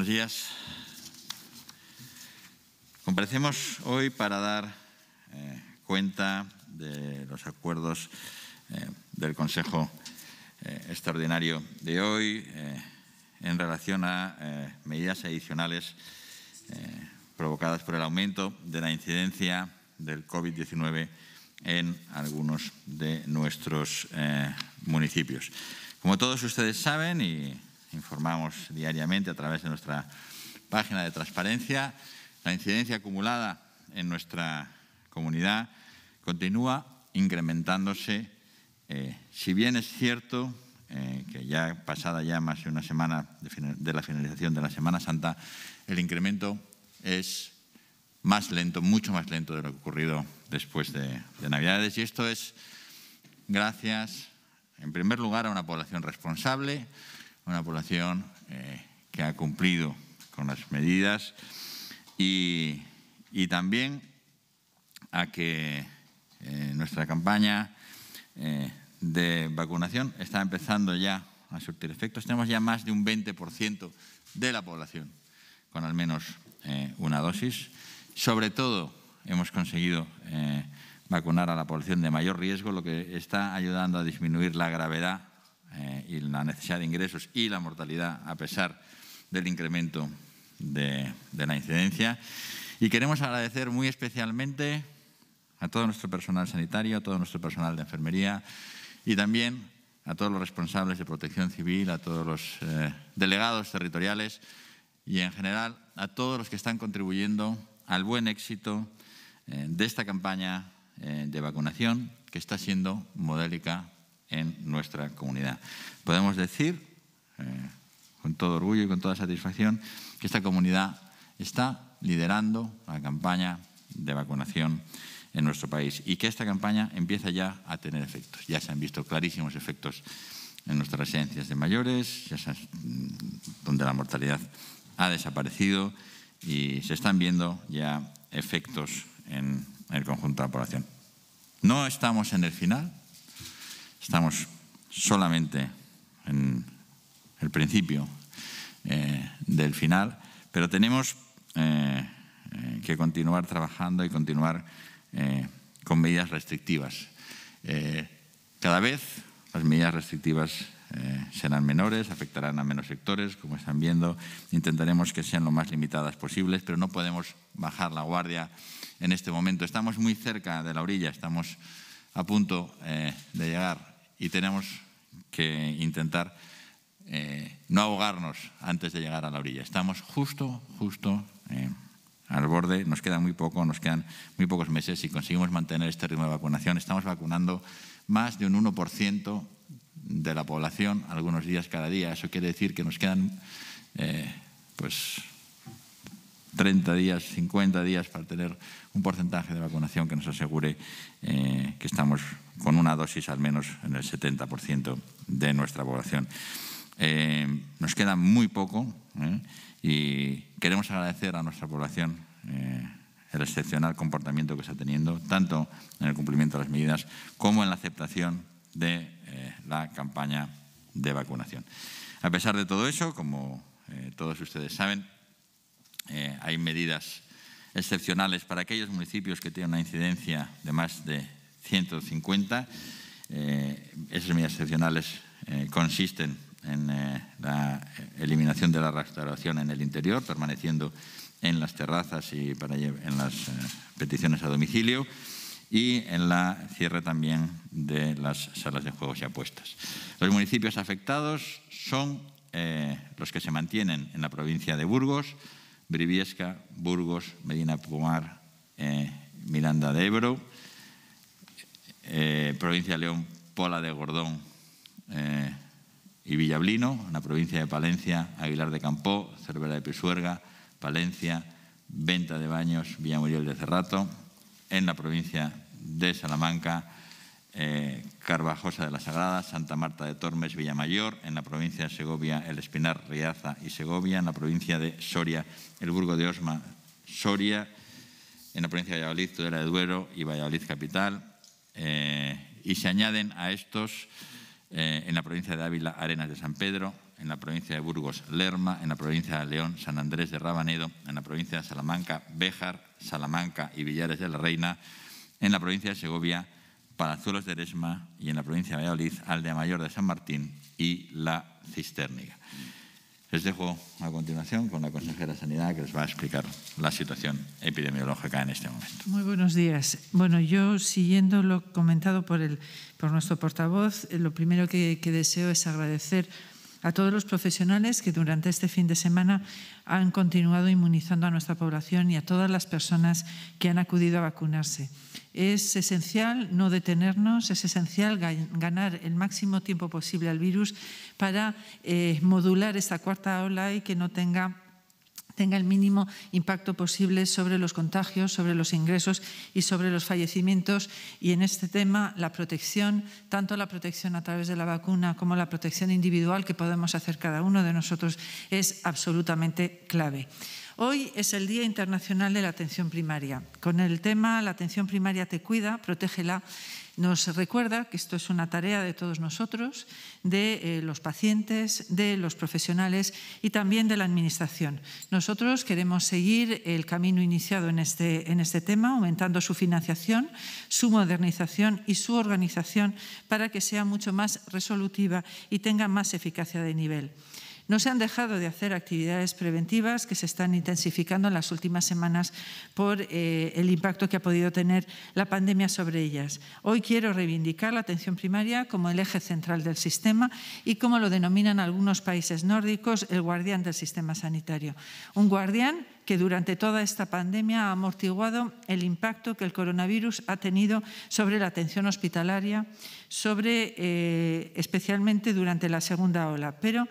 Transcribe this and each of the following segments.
Buenos días. Comparecemos hoy para dar eh, cuenta de los acuerdos eh, del Consejo eh, Extraordinario de hoy en relación a medidas adicionales provocadas por el aumento de la incidencia del COVID-19 en algunos de nuestros municipios. Como todos ustedes saben, y informamos diariamente a través de nuestra página de transparencia. La incidencia acumulada en nuestra comunidad continúa incrementándose. Eh, si bien es cierto eh, que ya pasada ya más de una semana de, la finalización de la Semana Santa, el incremento es más lento, mucho más lento de lo que ocurrido después de, de, Navidades. Y esto es gracias, en primer lugar, a una población responsable, una población eh, que ha cumplido con las medidas y, también a que eh, nuestra campaña eh, de vacunación está empezando ya a surtir efectos. Tenemos ya más de un 20% de la población con al menos una dosis. Sobre todo hemos conseguido vacunar a la población de mayor riesgo, lo que está ayudando a disminuir la gravedad eh, y la necesidad de ingresos y la mortalidad a pesar del incremento de, la incidencia. Y queremos agradecer muy especialmente a todo nuestro personal sanitario, a todo nuestro personal de enfermería y también a todos los responsables de protección civil, a todos los eh, delegados territoriales y en general a todos los que están contribuyendo al buen éxito eh, de esta campaña de vacunación que está siendo modélica en nuestra comunidad. Podemos decir, eh, con todo orgullo y con toda satisfacción, que esta comunidad está liderando la campaña de vacunación en nuestro país y que esta campaña empieza ya a tener efectos. Ya se han visto clarísimos efectos en nuestras residencias de mayores, mm, donde la mortalidad ha desaparecido y se están viendo ya efectos en el conjunto de la población. No estamos en el final, Estamos solamente en el principio eh, del final, pero tenemos eh, eh, que continuar trabajando y continuar con medidas restrictivas. cada vez las medidas restrictivas serán menores, afectarán a menos sectores, como están viendo. Intentaremos que sean lo más limitadas posibles, pero no podemos bajar la guardia en este momento. Estamos muy cerca de la orilla, estamos a punto de llegar y tenemos que intentar eh, no ahogarnos antes de llegar a la orilla. Estamos justo, justo eh, al borde, nos queda muy poco, nos quedan muy pocos meses y conseguimos mantener este ritmo de vacunación. Estamos vacunando más de un 1% de la población algunos días cada día. Eso quiere decir que nos quedan eh, pues 30 días, 50 días para tener un porcentaje de vacunación que nos asegure eh, que estamos con una dosis al menos en el 70% de nuestra población. Eh, nos queda muy poco ¿eh? y queremos agradecer a nuestra población el excepcional comportamiento que está teniendo, tanto en el cumplimiento de las medidas como en la aceptación de la campaña de vacunación. A pesar de todo eso, como todos ustedes saben, hay medidas excepcionales para aquellos municipios que tienen una incidencia de más de 150. esas medidas excepcionales eh, consisten en eh, la eliminación de la restauración en el interior, permaneciendo en las terrazas y en las eh, peticiones a domicilio y en la cierre también de las salas de juegos y apuestas. Los municipios afectados son los que se mantienen en la provincia de Burgos, Briviesca, Burgos, Medina Pomar, eh, Miranda de Ebro, eh, provincia de León, Pola de Gordón eh, y Villablino, en la provincia de Palencia, Aguilar de Campó, Cervera de Pisuerga, Palencia, Venta de Baños, Villamuriel de Cerrato, en la provincia de Salamanca, eh, Carvajosa de la Sagrada, Santa Marta de Tormes, Villamayor, en la provincia de Segovia, El Espinar, Riaza y Segovia, en la provincia de Soria, el Burgo de Osma, Soria, en la provincia de Valladolid, Tudela de Duero y Valladolid Capital. Eh, y se añaden a estos eh, en la provincia de Ávila, Arenas de San Pedro, en la provincia de Burgos, Lerma, en la provincia de León, San Andrés de Rabanedo, en la provincia de Salamanca, Béjar, Salamanca y Villares de la Reina, en la provincia de Segovia, Palazuelos de Eresma y en la provincia de Valladolid, Aldea Mayor de San Martín y La Cisterniga. Les dejo a continuación con la consejera de Sanidad que les va a explicar la situación epidemiológica en este momento. Muy buenos días. Bueno, yo siguiendo lo comentado por, el, por nuestro portavoz, eh, lo primero que, que deseo es agradecer a todos los profesionales que durante este fin de semana han continuado inmunizando a nuestra población y a todas las personas que han acudido a vacunarse. Es esencial no detenernos, es esencial ganar el máximo tiempo posible al virus para eh, modular esta cuarta ola y que no tenga tenga el mínimo impacto posible sobre los contagios, sobre los ingresos y sobre los fallecimientos. Y en este tema, la protección, tanto la protección a través de la vacuna como la protección individual que podemos hacer cada uno de nosotros, es absolutamente clave. Hoy es el Día Internacional de la Atención Primaria. Con el tema La atención primaria te cuida, protégela, nos recuerda que esto es una tarea de todos nosotros, de eh, los pacientes, de los profesionales y también de la Administración. Nosotros queremos seguir el camino iniciado este, en este tema, aumentando su financiación, su modernización y su organización para que sea mucho más resolutiva y tenga más eficacia de nivel. No se han dejado de hacer actividades preventivas que se están intensificando en las últimas semanas por eh, el impacto que ha podido tener la pandemia sobre ellas. Hoy quiero reivindicar la atención primaria como el eje central del sistema y como lo denominan algunos países nórdicos, el guardián del sistema sanitario. Un guardián que durante toda esta pandemia ha amortiguado el impacto que el coronavirus ha tenido sobre la atención hospitalaria, sobre, eh, especialmente durante la segunda ola. Pero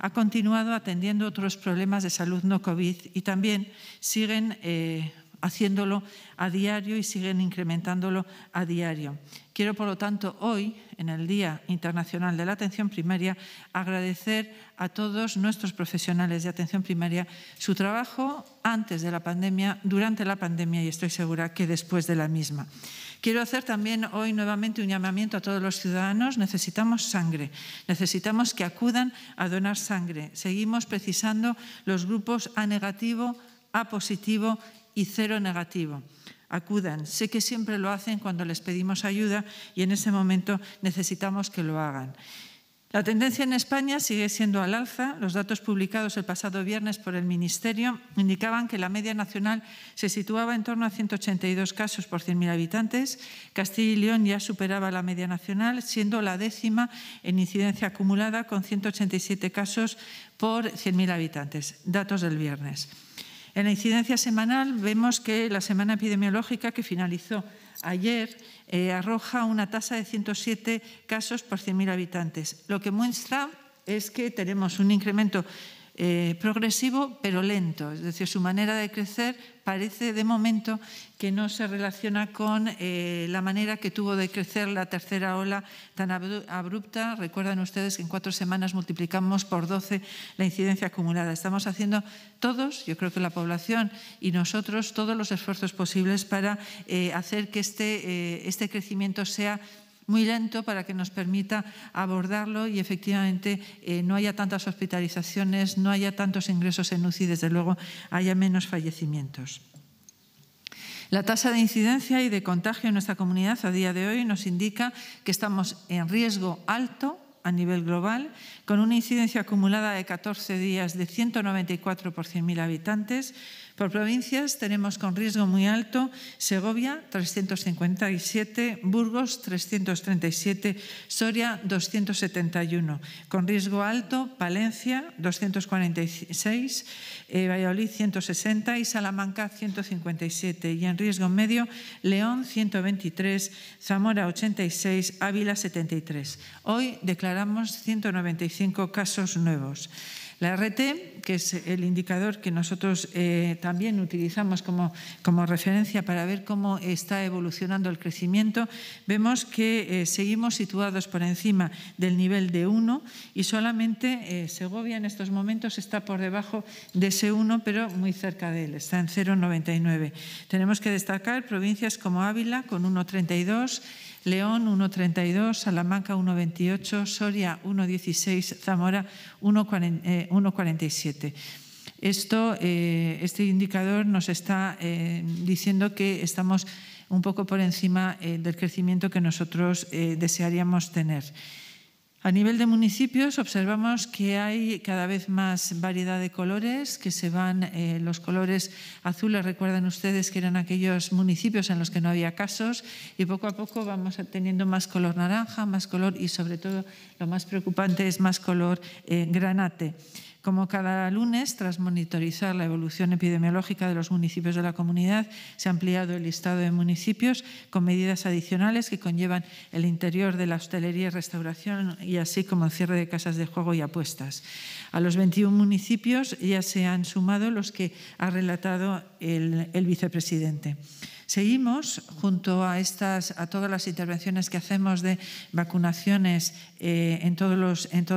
ha continuado atendiendo otros problemas de salud no COVID y también siguen eh, haciéndolo a diario y siguen incrementándolo a diario. Quiero, por lo tanto, hoy, en el Día Internacional de la Atención Primaria, agradecer a todos nuestros profesionales de atención primaria su trabajo antes de la pandemia, durante la pandemia y estoy segura que después de la misma. Quiero hacer también hoy nuevamente un llamamiento a todos los ciudadanos. Necesitamos sangre, necesitamos que acudan a donar sangre. Seguimos precisando los grupos A negativo, A positivo y cero negativo. Acudan. Sé que siempre lo hacen cuando les pedimos ayuda y en ese momento necesitamos que lo hagan. La tendencia en España sigue siendo al alza. Los datos publicados el pasado viernes por el Ministerio indicaban que la media nacional se situaba en torno a 182 casos por 100.000 habitantes. Castilla y León ya superaba la media nacional, siendo la décima en incidencia acumulada con 187 casos por 100.000 habitantes. Datos del viernes. En la incidencia semanal vemos que la semana epidemiológica que finalizó ayer eh, arroja una tasa de 107 casos por 100.000 habitantes, lo que muestra es que tenemos un incremento eh, progresivo pero lento, es decir, su manera de crecer parece de momento que no se relaciona con eh, la manera que tuvo de crecer la tercera ola tan abrupta. Recuerdan ustedes que en cuatro semanas multiplicamos por 12 la incidencia acumulada. Estamos haciendo todos, yo creo que la población y nosotros, todos los esfuerzos posibles para eh, hacer que este, eh, este crecimiento sea muy lento para que nos permita abordarlo y efectivamente no haya tantas hospitalizaciones, no haya tantos ingresos en UCI, desde luego haya menos fallecimientos. La tasa de incidencia y de contagio en nuestra comunidad a día de hoy nos indica que estamos en riesgo alto a nivel global, con una incidencia acumulada de 14 días de 194 por 100.000 habitantes, por provincias tenemos con riesgo muy alto Segovia 357, Burgos 337, Soria 271. Con riesgo alto Palencia 246, eh, Valladolid 160 y Salamanca 157. Y en riesgo medio León 123, Zamora 86, Ávila 73. Hoy declaramos 195 casos nuevos. La RT, que es el indicador que nosotros eh, también utilizamos como, como, referencia para ver cómo está evolucionando el crecimiento, vemos que eh, seguimos situados por encima del nivel de 1 y solamente eh, Segovia en estos momentos está por debajo de ese 1, pero muy cerca de él, está en 0,99. Tenemos que destacar provincias como Ávila con 1,32 León 1,32, Salamanca 1,28, Soria 1,16, Zamora 1,47. Eh, Esto, eh, este indicador nos está eh, diciendo que estamos un poco por encima del crecimiento que nosotros desearíamos tener. A nivel de municipios observamos que hay cada vez más variedad de colores, que se van eh, los colores azules, recuerdan ustedes que eran aquellos municipios en los que no había casos, y poco a poco vamos teniendo más color naranja, más color y sobre todo lo más preocupante es más color eh, granate. Como cada lunes, tras monitorizar la evolución epidemiológica de los municipios de la comunidad, se ha ampliado el listado de municipios con medidas adicionales que conllevan el interior de la hostelería y restauración y así como el cierre de casas de juego y apuestas. A los 21 municipios ya se han sumado los que ha relatado el vicepresidente. Seguimos junto a, a todas las intervenciones que hacemos de vacunaciones eh, en todos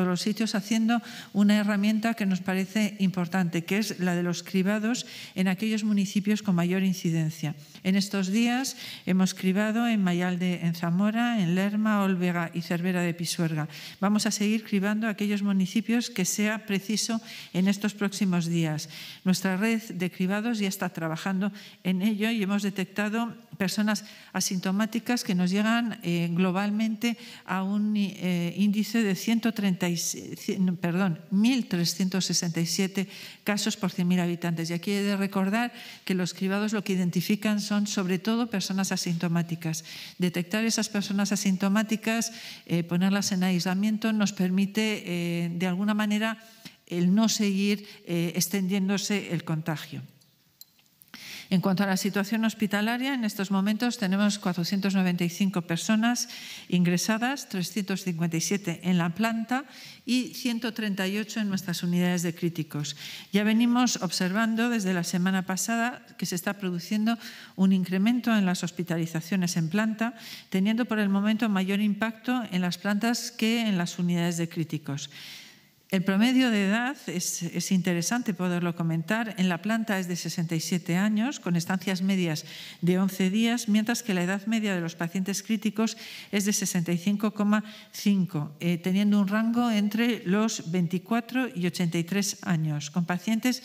los sitios, haciendo una herramienta que nos parece importante, que es la de los cribados en aquellos municipios con mayor incidencia. En estos días hemos cribado en Mayalde, en Zamora, en Lerma, Olvega y Cervera de Pisuerga. Vamos a seguir cribando aquellos municipios que sea preciso en estos próximos días. Nuestra red de cribados ya está trabajando en ello y hemos detectado personas asintomáticas que nos llegan eh, globalmente a un eh, índice de 1.367 casos por 100.000 habitantes. Y aquí he de recordar que los cribados lo que identifican son son sobre todo personas asintomáticas. Detectar esas personas asintomáticas, eh, ponerlas en aislamiento, nos permite, eh, de alguna manera, el no seguir eh, extendiéndose el contagio. En cuanto a la situación hospitalaria, en estos momentos tenemos 495 personas ingresadas, 357 en la planta y 138 en nuestras unidades de críticos. Ya venimos observando desde la semana pasada que se está produciendo un incremento en las hospitalizaciones en planta, teniendo por el momento mayor impacto en las plantas que en las unidades de críticos. El promedio de edad es, interesante poderlo comentar. En la planta es de 67 años, con estancias medias de 11 días, mientras que la edad media de los pacientes críticos es de 65,5, eh, teniendo un rango entre los 24 y 83 años, con pacientes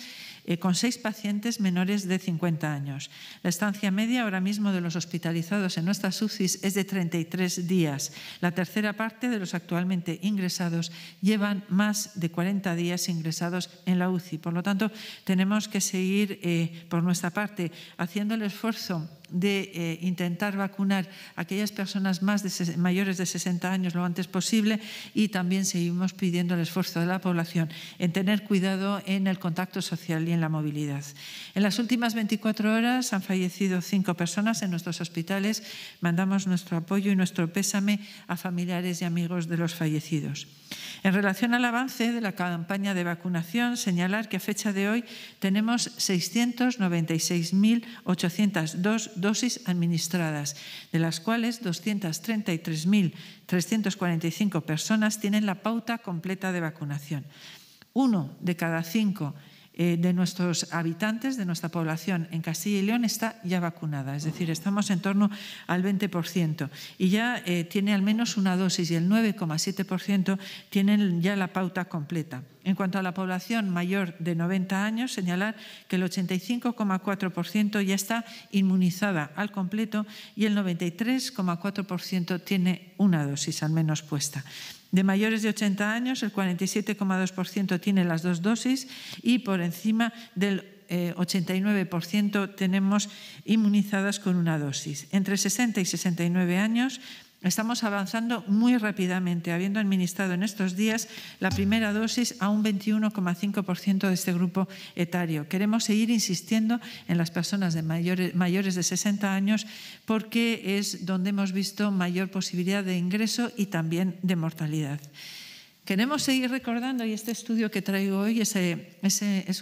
eh, con seis pacientes menores de 50 años. La estancia media ahora mismo de los hospitalizados en nuestras UCIs es de 33 días. La tercera parte de los actualmente ingresados llevan más de 40 días ingresados en la UCI. Por lo tanto, tenemos que seguir eh, por nuestra parte haciendo el esfuerzo de eh, intentar vacunar a aquellas personas más mayores de 60 años lo antes posible y también seguimos pidiendo el esfuerzo de la población en tener cuidado en el contacto social y en la movilidad. En las últimas 24 horas han fallecido cinco personas en nuestros hospitales. Mandamos nuestro apoyo y nuestro pésame a familiares y amigos de los fallecidos. En relación al avance de la campaña de vacunación, señalar que a fecha de hoy tenemos 696.802 dosis administradas, de las cuales 233.345 personas tienen la pauta completa de vacunación. Uno de cada cinco eh, de nuestros habitantes, de nuestra población en Castilla y León está ya vacunada, es decir, estamos en torno al 20% y ya eh, tiene al menos una dosis y el 9,7% tienen ya la pauta completa. En cuanto a la población mayor de 90 años, señalar que el 85,4% ya está inmunizada al completo y el 93,4% tiene una dosis al menos puesta. De mayores de 80 años, el 47,2% tiene las dos dosis y por encima del 89% eh, tenemos inmunizadas con una dosis. Entre 60 y 69 años, Estamos avanzando muy rápidamente, habiendo administrado en estos días la primera dosis a un 21,5% de este grupo etario. Queremos seguir insistiendo en las personas de mayores, mayores de 60 años porque es donde hemos visto mayor posibilidad de ingreso y también de mortalidad. Queremos seguir recordando, y este estudio que traigo hoy es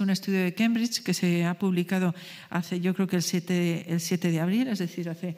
un estudio de Cambridge que se ha publicado hace, yo creo que el 7, de abril, es decir, hace,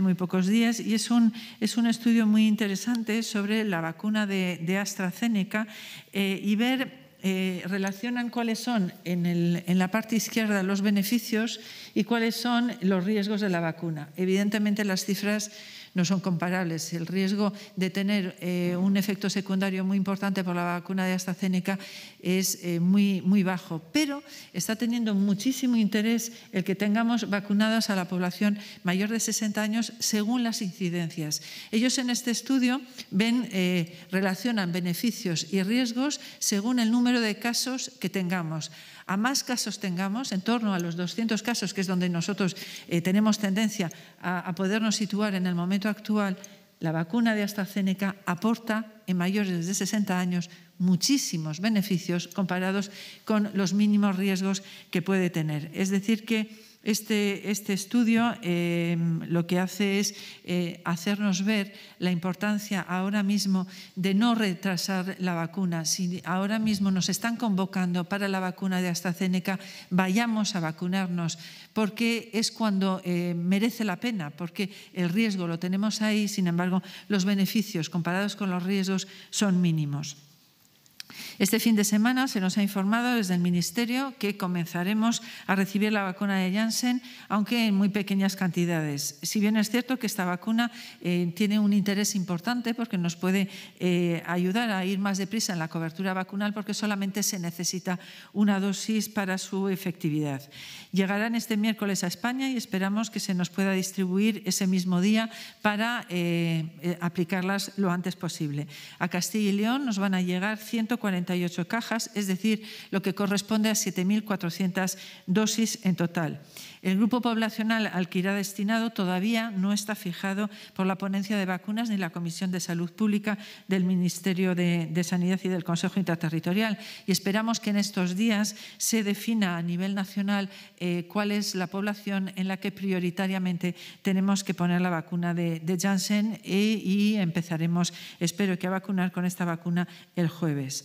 muy pocos días, y es un, estudio muy interesante sobre la vacuna de, AstraZeneca eh, y ver eh, relacionan cuáles son en, la parte izquierda los beneficios y cuáles son los riesgos de la vacuna. Evidentemente las cifras no son comparables. El riesgo de tener eh, un efecto secundario muy importante por la vacuna de AstraZeneca es eh, muy, muy bajo, pero está teniendo muchísimo interés el que tengamos vacunadas a la población mayor de 60 años según las incidencias. Ellos en este estudio ven, eh, relacionan beneficios y riesgos según el número de casos que tengamos a más casos tengamos, en torno a los 200 casos, que es donde nosotros eh, tenemos tendencia a, a podernos situar en el momento actual, la vacuna de AstraZeneca aporta en mayores de 60 años muchísimos beneficios comparados con los mínimos riesgos que puede tener. Es decir, que este, este, estudio eh, lo que hace es eh, hacernos ver la importancia ahora mismo de no retrasar la vacuna. Si ahora mismo nos están convocando para la vacuna de AstraZeneca, vayamos a vacunarnos, porque es cuando eh, merece la pena, porque el riesgo lo tenemos ahí, sin embargo, los beneficios comparados con los riesgos son mínimos. Este fin de semana se nos ha informado desde el Ministerio que comenzaremos a recibir la vacuna de Janssen, aunque en muy pequeñas cantidades. Si bien es cierto que esta vacuna eh, tiene un interés importante porque nos puede eh, ayudar a ir más deprisa en la cobertura vacunal porque solamente se necesita una dosis para su efectividad. Llegarán este miércoles a España y esperamos que se nos pueda distribuir ese mismo día para eh, aplicarlas lo antes posible. A Castilla y León nos van a llegar 140 48 cajas, es decir, lo que corresponde a 7.400 dosis en total. El grupo poblacional al que irá destinado todavía no está fijado por la ponencia de vacunas ni la Comisión de Salud Pública del Ministerio de, Sanidad y del Consejo Interterritorial y esperamos que en estos días se defina a nivel nacional eh, cuál es la población en la que prioritariamente tenemos que poner la vacuna de, Janssen eh, y empezaremos, espero que a vacunar con esta vacuna el jueves.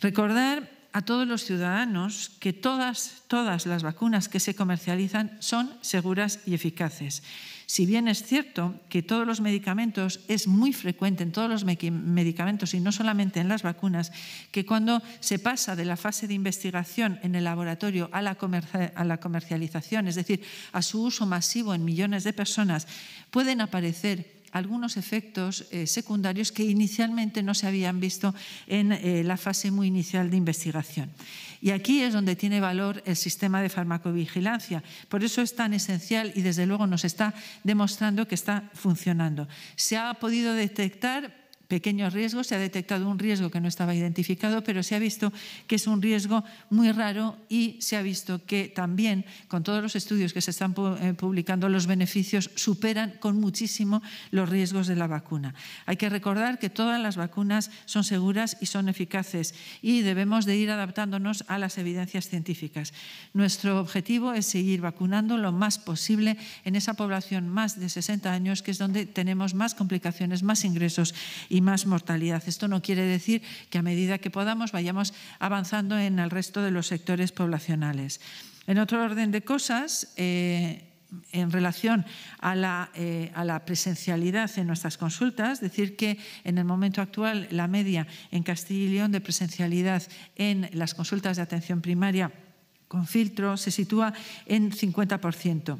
Recordar a todos los ciudadanos que todas, todas las vacunas que se comercializan son seguras y eficaces. Si bien es cierto que todos los medicamentos, es muy frecuente en todos los medicamentos y no solamente en las vacunas, que cuando se pasa de la fase de investigación en el laboratorio a la, comercialización, es decir, a su uso masivo en millones de personas, pueden aparecer algunos efectos eh, secundarios que inicialmente no se habían visto en eh, la fase muy inicial de investigación. Y aquí es donde tiene valor el sistema de farmacovigilancia. Por eso es tan esencial y desde luego nos está demostrando que está funcionando. Se ha podido detectar pequeños riesgos. Se ha detectado un riesgo que no estaba identificado, pero se ha visto que es un riesgo muy raro y se ha visto que también, con todos los estudios que se están eh, publicando, los beneficios superan con muchísimo los riesgos de la vacuna. Hay que recordar que todas las vacunas son seguras y son eficaces y debemos de ir adaptándonos a las evidencias científicas. Nuestro objetivo es seguir vacunando lo más posible en esa población más de 60 años, que es donde tenemos más complicaciones, más ingresos y y más mortalidad. Esto no quiere decir que a medida que podamos vayamos avanzando en el resto de los sectores poblacionales. En otro orden de cosas, eh, en relación a la, eh, a la, presencialidad en nuestras consultas, decir que en el momento actual la media en Castilla y León de presencialidad en las consultas de atención primaria con filtro se sitúa en 50%.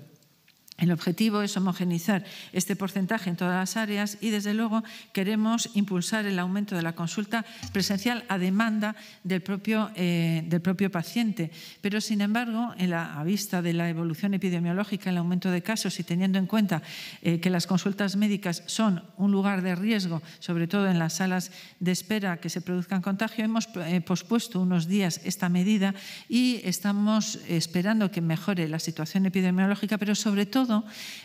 El objetivo es homogenizar este porcentaje en todas las áreas y, desde luego, queremos impulsar el aumento de la consulta presencial a demanda del propio, eh, del propio paciente. Pero, sin embargo, en la, a vista de la evolución epidemiológica, el aumento de casos y teniendo en cuenta eh, que las consultas médicas son un lugar de riesgo, sobre todo en las salas de espera que se produzcan contagio, hemos eh, pospuesto unos días esta medida y estamos esperando que mejore la situación epidemiológica, pero sobre todo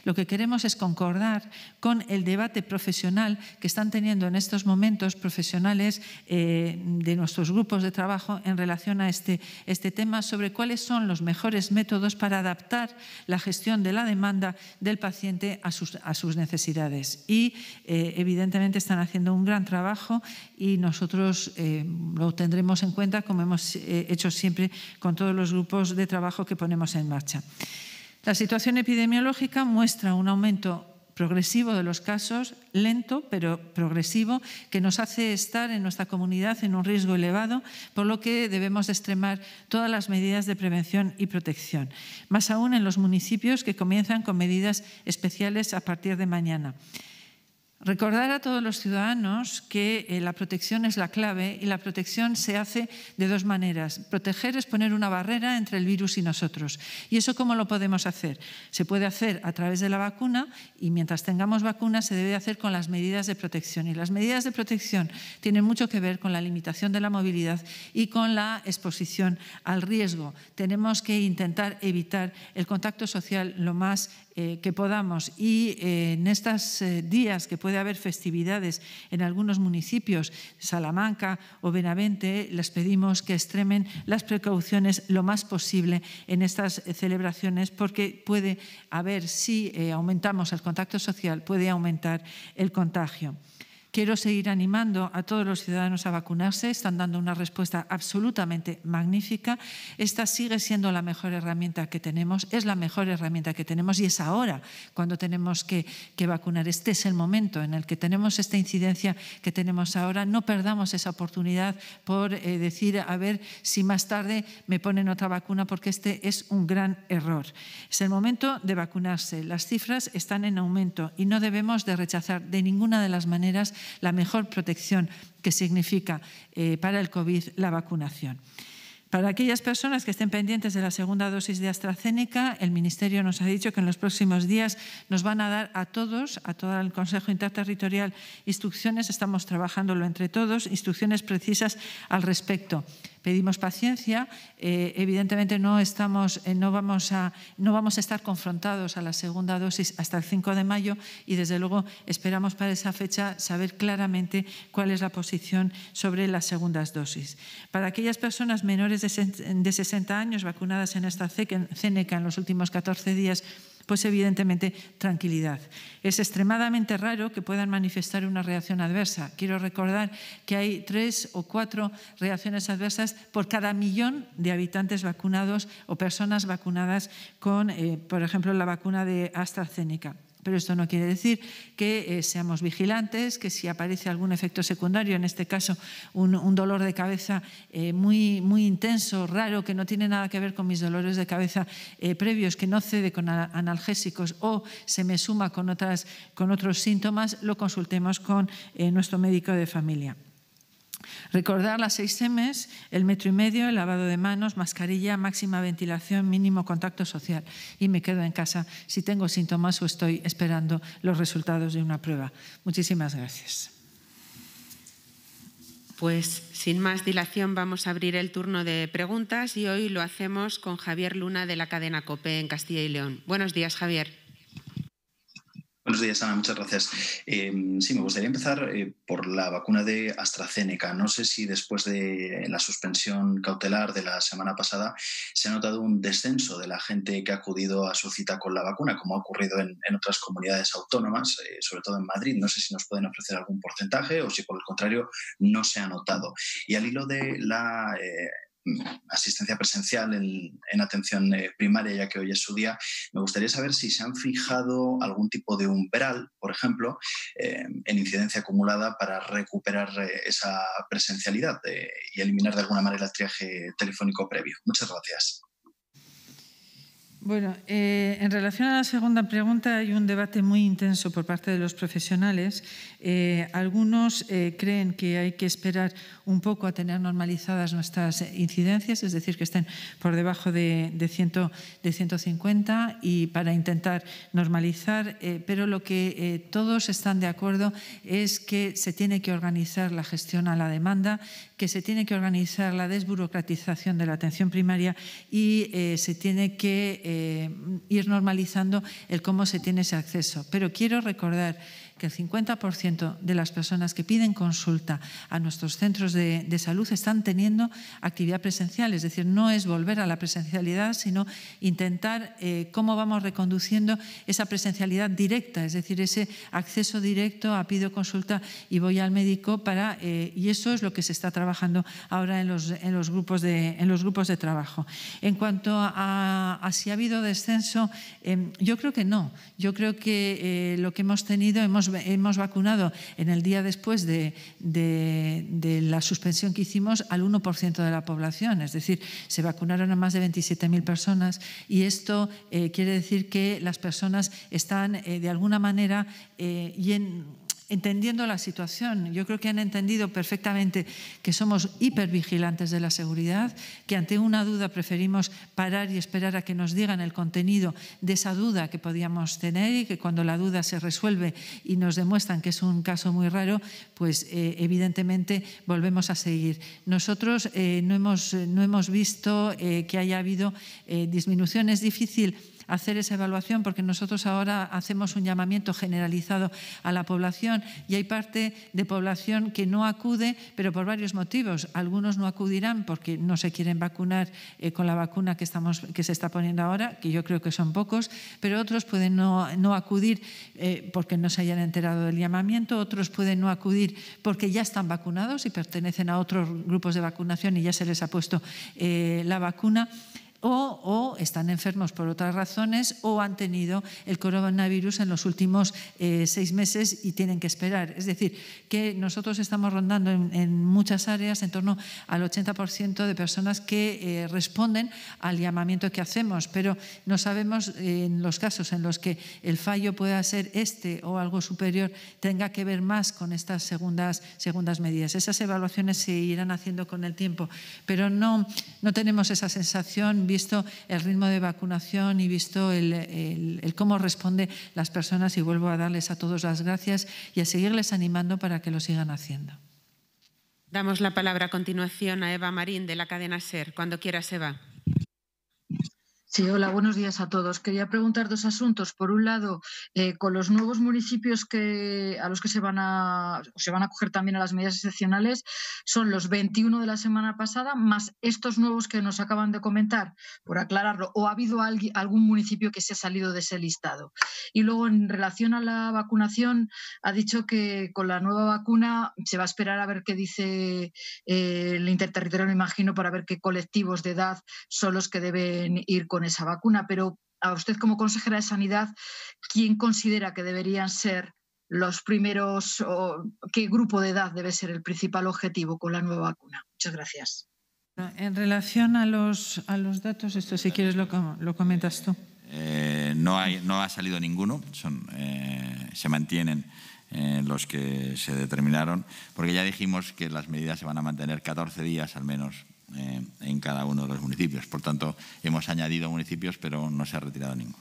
lo que queremos es concordar con el debate profesional que están teniendo en estos momentos profesionales eh, de nuestros grupos de trabajo en relación a este, este tema sobre cuáles son los mejores métodos para adaptar la gestión de la demanda del paciente a sus, necesidades. Y eh, evidentemente están haciendo un gran trabajo y nosotros eh, lo tendremos en cuenta como hemos hecho siempre con todos los grupos de trabajo que ponemos en marcha. La situación epidemiológica muestra un aumento progresivo de los casos, lento pero progresivo, que nos hace estar en nuestra comunidad en un riesgo elevado, por lo que debemos extremar todas las medidas de prevención y protección, más aún en los municipios que comienzan con medidas especiales a partir de mañana. Recordar a todos los ciudadanos que eh, la protección es la clave y la protección se hace de dos maneras. Proteger es poner una barrera entre el virus y nosotros. ¿Y eso cómo lo podemos hacer? Se puede hacer a través de la vacuna y mientras tengamos vacunas se debe hacer con las medidas de protección. Y las medidas de protección tienen mucho que ver con la limitación de la movilidad y con la exposición al riesgo. Tenemos que intentar evitar el contacto social lo más eh, que podamos y eh, en estos eh, días que puede haber festividades en algunos municipios, Salamanca o Benavente, les pedimos que extremen las precauciones lo más posible en estas celebraciones porque puede haber, si aumentamos el contacto social, puede aumentar el contagio. Quiero seguir animando a todos los ciudadanos a vacunarse. Están dando una respuesta absolutamente magnífica. Esta sigue siendo la mejor herramienta que tenemos. Es la mejor herramienta que tenemos y es ahora cuando tenemos que, vacunar. Este es el momento en el que tenemos esta incidencia que tenemos ahora. No perdamos esa oportunidad por eh, decir, a ver si más tarde me ponen otra vacuna, porque este es un gran error. Es el momento de vacunarse. Las cifras están en aumento y no debemos de rechazar de ninguna de las maneras la mejor protección que significa eh, para el COVID la vacunación. Para aquellas personas que estén pendientes de la segunda dosis de AstraZeneca, el Ministerio nos ha dicho que en los próximos días nos van a dar a todos, a todo el Consejo Interterritorial, instrucciones, estamos trabajándolo entre todos, instrucciones precisas al respecto pedimos paciencia. Eh, evidentemente no, estamos, eh, no, vamos a, no vamos a estar confrontados a la segunda dosis hasta el 5 de mayo y desde luego esperamos para esa fecha saber claramente cuál es la posición sobre las segundas dosis. Para aquellas personas menores de 60 años vacunadas en esta CENECA en los últimos 14 días, pues evidentemente tranquilidad. Es extremadamente raro que puedan manifestar una reacción adversa. Quiero recordar que hay tres o cuatro reacciones adversas por cada millón de habitantes vacunados o personas vacunadas con, eh, por ejemplo, la vacuna de AstraZeneca. Pero esto no quiere decir que eh, seamos vigilantes, que si aparece algún efecto secundario, en este caso un, dolor de cabeza eh, muy, intenso, raro, que no tiene nada que ver con mis dolores de cabeza eh, previos, que no cede con analgésicos o se me suma con, otras, con otros síntomas, lo consultemos con nuestro médico de familia. Recordar las seis M's, el metro y medio, el lavado de manos, mascarilla, máxima ventilación, mínimo contacto social. Y me quedo en casa si tengo síntomas o estoy esperando los resultados de una prueba. Muchísimas gracias. Pues sin más dilación vamos a abrir el turno de preguntas y hoy lo hacemos con Javier Luna de la cadena COPE en Castilla y León. Buenos días, Javier. Buenos días, Ana, muchas gracias. Em, sí, me gustaría empezar eh, por la vacuna de AstraZeneca. No sé si después de la suspensión cautelar de la semana pasada se ha notado un descenso de la gente que ha acudido a su cita con la vacuna, como ha ocurrido en, otras comunidades autónomas, eh, sobre todo en Madrid. No sé si nos pueden ofrecer algún porcentaje o si por el contrario no se ha notado. Y al hilo de la eh, asistencia presencial en, atención eh, primaria, ya que hoy es su día, me gustaría saber si se han fijado algún tipo de umbral, por ejemplo, eh, en incidencia acumulada para recuperar eh, esa presencialidad y eliminar de alguna manera el triaje telefónico previo. Muchas gracias. Bueno, eh, en relación a la segunda pregunta hay un debate muy intenso por parte de los profesionales. Eh, algunos eh, creen que hay que esperar un poco a tener normalizadas nuestras incidencias, es decir, que estén por debajo de, de, ciento, de 150 y para intentar normalizar, pero lo que todos están de acuerdo es que se tiene que organizar la gestión a la demanda que se tiene que organizar la desburocratización de la atención primaria y eh, se tiene que eh, ir normalizando el cómo se tiene ese acceso. Pero quiero recordar el 50% de las personas que piden consulta a nuestros centros de, salud están teniendo actividad presencial, es decir, no es volver a la presencialidad, sino intentar eh, cómo vamos reconduciendo esa presencialidad directa, es decir, ese acceso directo a pido consulta y voy al médico para, eh, y eso es lo que se está trabajando ahora en los, grupos, de, en los grupos de trabajo. En cuanto a, si ha habido descenso, em, yo creo que no, yo creo que eh, lo que hemos tenido hemos hemos vacunado en el día después de, la suspensión que hicimos al 1% de la población, es decir, se vacunaron a más de 27.000 personas y esto eh, quiere decir que las personas están eh, de alguna manera eh, y en entendiendo la situación. Yo creo que han entendido perfectamente que somos hipervigilantes de la seguridad, que ante una duda preferimos parar y esperar a que nos digan el contenido de esa duda que podíamos tener y que cuando la duda se resuelve y nos demuestran que es un caso muy raro, pues eh, evidentemente volvemos a seguir. Nosotros eh, no, hemos, eh, no hemos visto que haya habido disminuciones difíciles. difícil hacer esa evaluación, porque nosotros ahora hacemos un llamamiento generalizado a la población y hay parte de población que no acude, pero por varios motivos. Algunos no acudirán porque no se quieren vacunar eh, con la vacuna que, estamos, que se está poniendo ahora, que yo creo que son pocos, pero otros pueden no, acudir eh, porque no se hayan enterado del llamamiento, otros pueden no acudir porque ya están vacunados y pertenecen a otros grupos de vacunación y ya se les ha puesto eh, la vacuna o, están enfermos por otras razones o han tenido el coronavirus en los últimos eh, seis meses y tienen que esperar. Es decir, que nosotros estamos rondando en, muchas áreas en torno al 80% de personas que eh, responden al llamamiento que hacemos, pero no sabemos eh, en los casos en los que el fallo pueda ser este o algo superior, tenga que ver más con estas segundas, segundas medidas. Esas evaluaciones se irán haciendo con el tiempo, pero no, no tenemos esa sensación visto el ritmo de vacunación y visto el, cómo responde las personas y vuelvo a darles a todos las gracias y a seguirles animando para que lo sigan haciendo. Damos la palabra a continuación a Eva Marín de la cadena SER. Cuando quiera, Eva. Sí, hola, buenos días a todos. Quería preguntar dos asuntos. Por un lado, eh, con los nuevos municipios que, a los que se van a, se van a acoger también a las medidas excepcionales, son los 21 de la semana pasada, más estos nuevos que nos acaban de comentar, por aclararlo, o ha habido algún municipio que se ha salido de ese listado. Y luego, en relación a la vacunación, ha dicho que con la nueva vacuna se va a esperar a ver qué dice eh, el interterritorial, me imagino, para ver qué colectivos de edad son los que deben ir con esa vacuna, pero a usted como consejera de Sanidad, ¿quién considera que deberían ser los primeros o qué grupo de edad debe ser el principal objetivo con la nueva vacuna? Muchas gracias. En relación a los, los datos, esto si quieres lo, lo comentas tú. Eh, no, hay, no ha salido ninguno, son, eh, se mantienen eh, los que se determinaron, porque ya dijimos que las medidas se van a mantener 14 días al menos eh, en cada uno de los municipios. Por tanto, hemos añadido municipios, pero no se ha retirado ninguno.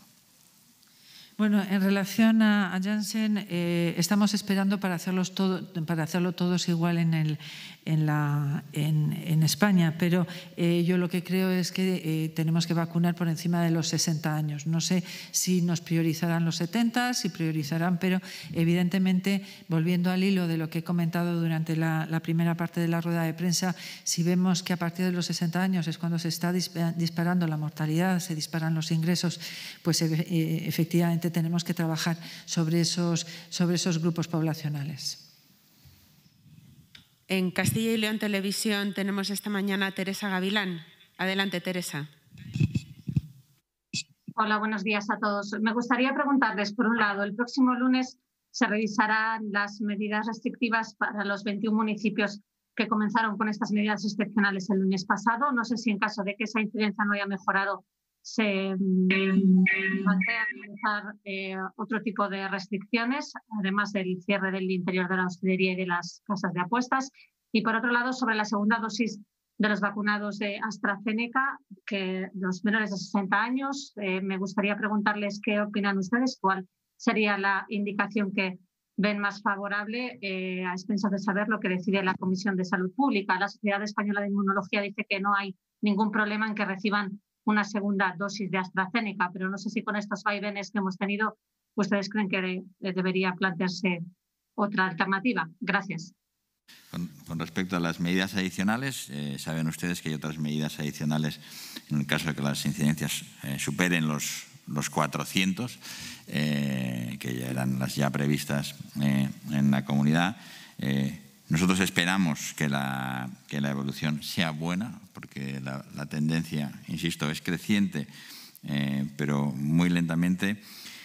Bueno, en relación a, Janssen, eh, estamos esperando para, hacerlos todo, para hacerlo todos igual en, el, en, la, en, España, pero eh, yo lo que creo es que eh, tenemos que vacunar por encima de los 60 años. No sé si nos priorizarán los 70, si priorizarán, pero evidentemente, volviendo al hilo de lo que he comentado durante la, la primera parte de la rueda de prensa, si vemos que a partir de los 60 años es cuando se está disparando la mortalidad, se disparan los ingresos, pues efectivamente tenemos que trabajar sobre esos, sobre esos grupos poblacionales. En Castilla y León Televisión tenemos esta mañana a Teresa Gavilán. Adelante, Teresa. Hola, buenos días a todos. Me gustaría preguntarles, por un lado, el próximo lunes se revisarán las medidas restrictivas para los 21 municipios que comenzaron con estas medidas excepcionales el lunes pasado. No sé si en caso de que esa incidencia no haya mejorado, se plantea mm, realizar eh, otro tipo de restricciones, además del cierre del interior de la hostelería y de las casas de apuestas. Y por otro lado, sobre la segunda dosis de los vacunados de AstraZeneca, que los menores de 60 años, eh, me gustaría preguntarles qué opinan ustedes, cuál sería la indicación que ven más favorable eh, a expensas de saber lo que decide la Comisión de Salud Pública. La Sociedad Española de Inmunología dice que no hay ningún problema en que reciban una segunda dosis de AstraZeneca, pero no sé si con estos vaivenes que hemos tenido, ustedes creen que eh, debería plantearse otra alternativa. Gracias. Con, respecto a las medidas adicionales, eh, saben ustedes que hay otras medidas adicionales en el caso de que las incidencias eh, superen los, los 400, que ya eran las ya previstas en la comunidad. Nosotros esperamos que la, la evolución sea buena, porque la, tendencia, insisto, es creciente, eh, pero muy lentamente,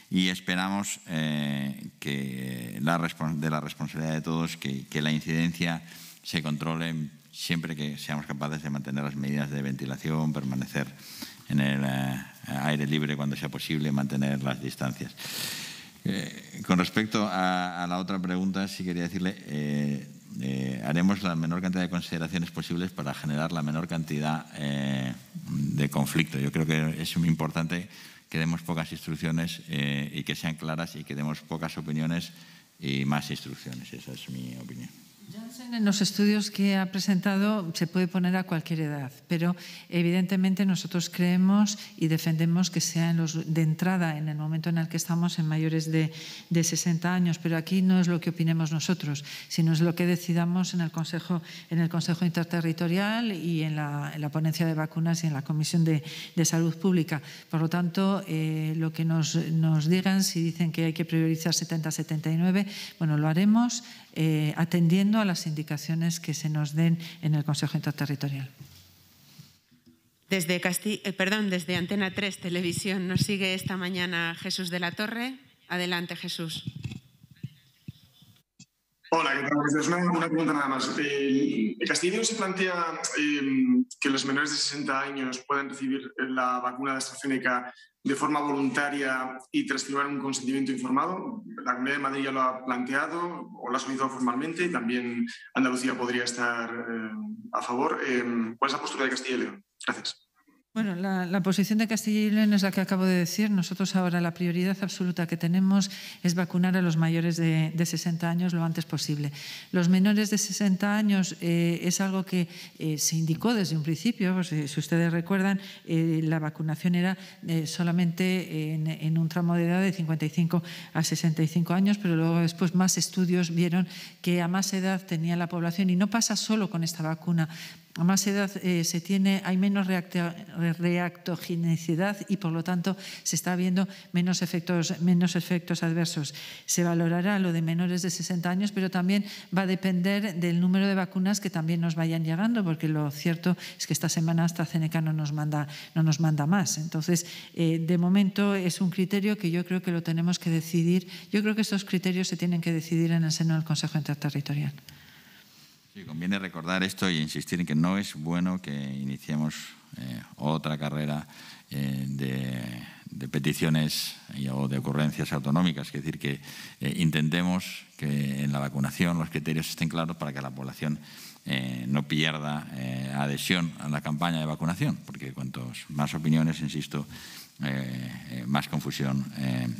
y esperamos eh, que la de la responsabilidad de todos que, que la incidencia se controle siempre que seamos capaces de mantener las medidas de ventilación, permanecer en el eh, aire libre cuando sea posible, mantener las distancias. con respecto a, la otra pregunta, sí quería decirle, eh, haremos la menor cantidad de consideraciones posibles para generar la menor cantidad eh, de conflicto. Yo creo que es muy importante que demos pocas instrucciones eh, y que sean claras y que demos pocas opiniones y más instrucciones. Esa es mi opinión en los estudios que ha presentado se puede poner a cualquier edad, pero evidentemente nosotros creemos y defendemos que sea los, de entrada en el momento en el que estamos en mayores de, de, 60 años, pero aquí no es lo que opinemos nosotros, sino es lo que decidamos en el Consejo, en el Consejo Interterritorial y en la, ponencia de vacunas y en la Comisión de, Salud Pública. Por lo tanto, eh, lo que nos, nos digan, si dicen que hay que priorizar 70-79, bueno, lo haremos. Eh, atendiendo a las indicaciones que se nos den en el Consejo Interterritorial. Desde, eh, perdón, desde Antena 3 Televisión nos sigue esta mañana Jesús de la Torre. Adelante, Jesús. Hola, ¿qué tal? Pues es una, pregunta nada más. Eh, Castillo se plantea em, que los menores de 60 años puedan recibir la vacuna de AstraZeneca de forma voluntaria y tras un consentimiento informado. La Comunidad de Madrid ya lo ha planteado o lo ha solicitado formalmente y también Andalucía podría estar em, a favor. Em, ¿Cuál es la postura de Castilla y León? Gracias. Bueno, la, posición de Castilla y León es la que acabo de decir. Nosotros ahora la prioridad absoluta que tenemos es vacunar a los mayores de, 60 años lo antes posible. Los menores de 60 años eh, es algo que eh, se indicó desde un principio. Pues, eh, si ustedes recuerdan, la vacunación era solamente en, en, un tramo de edad de 55 a 65 años, pero luego después más estudios vieron que a más edad tenía la población y no pasa solo con esta vacuna. A más edad eh, se tiene, hay menos reactogenicidad y por lo tanto se está viendo menos efectos, menos efectos adversos. Se valorará lo de menores de 60 años, pero también va a depender del número de vacunas que también nos vayan llegando, porque lo cierto es que esta semana AstraZeneca no nos manda, no nos manda más. Entonces, eh, de momento es un criterio que yo creo que lo tenemos que decidir. Yo creo que estos criterios se tienen que decidir en el seno del Consejo Interterritorial conviene recordar esto y insistir en que no es bueno que iniciemos eh, otra carrera eh, de, peticiones o de ocurrencias autonómicas. Es decir, que eh, intentemos que en la vacunación los criterios estén claros para que la población no pierda adhesión a la campaña de vacunación, porque cuantos más opiniones, insisto, más confusión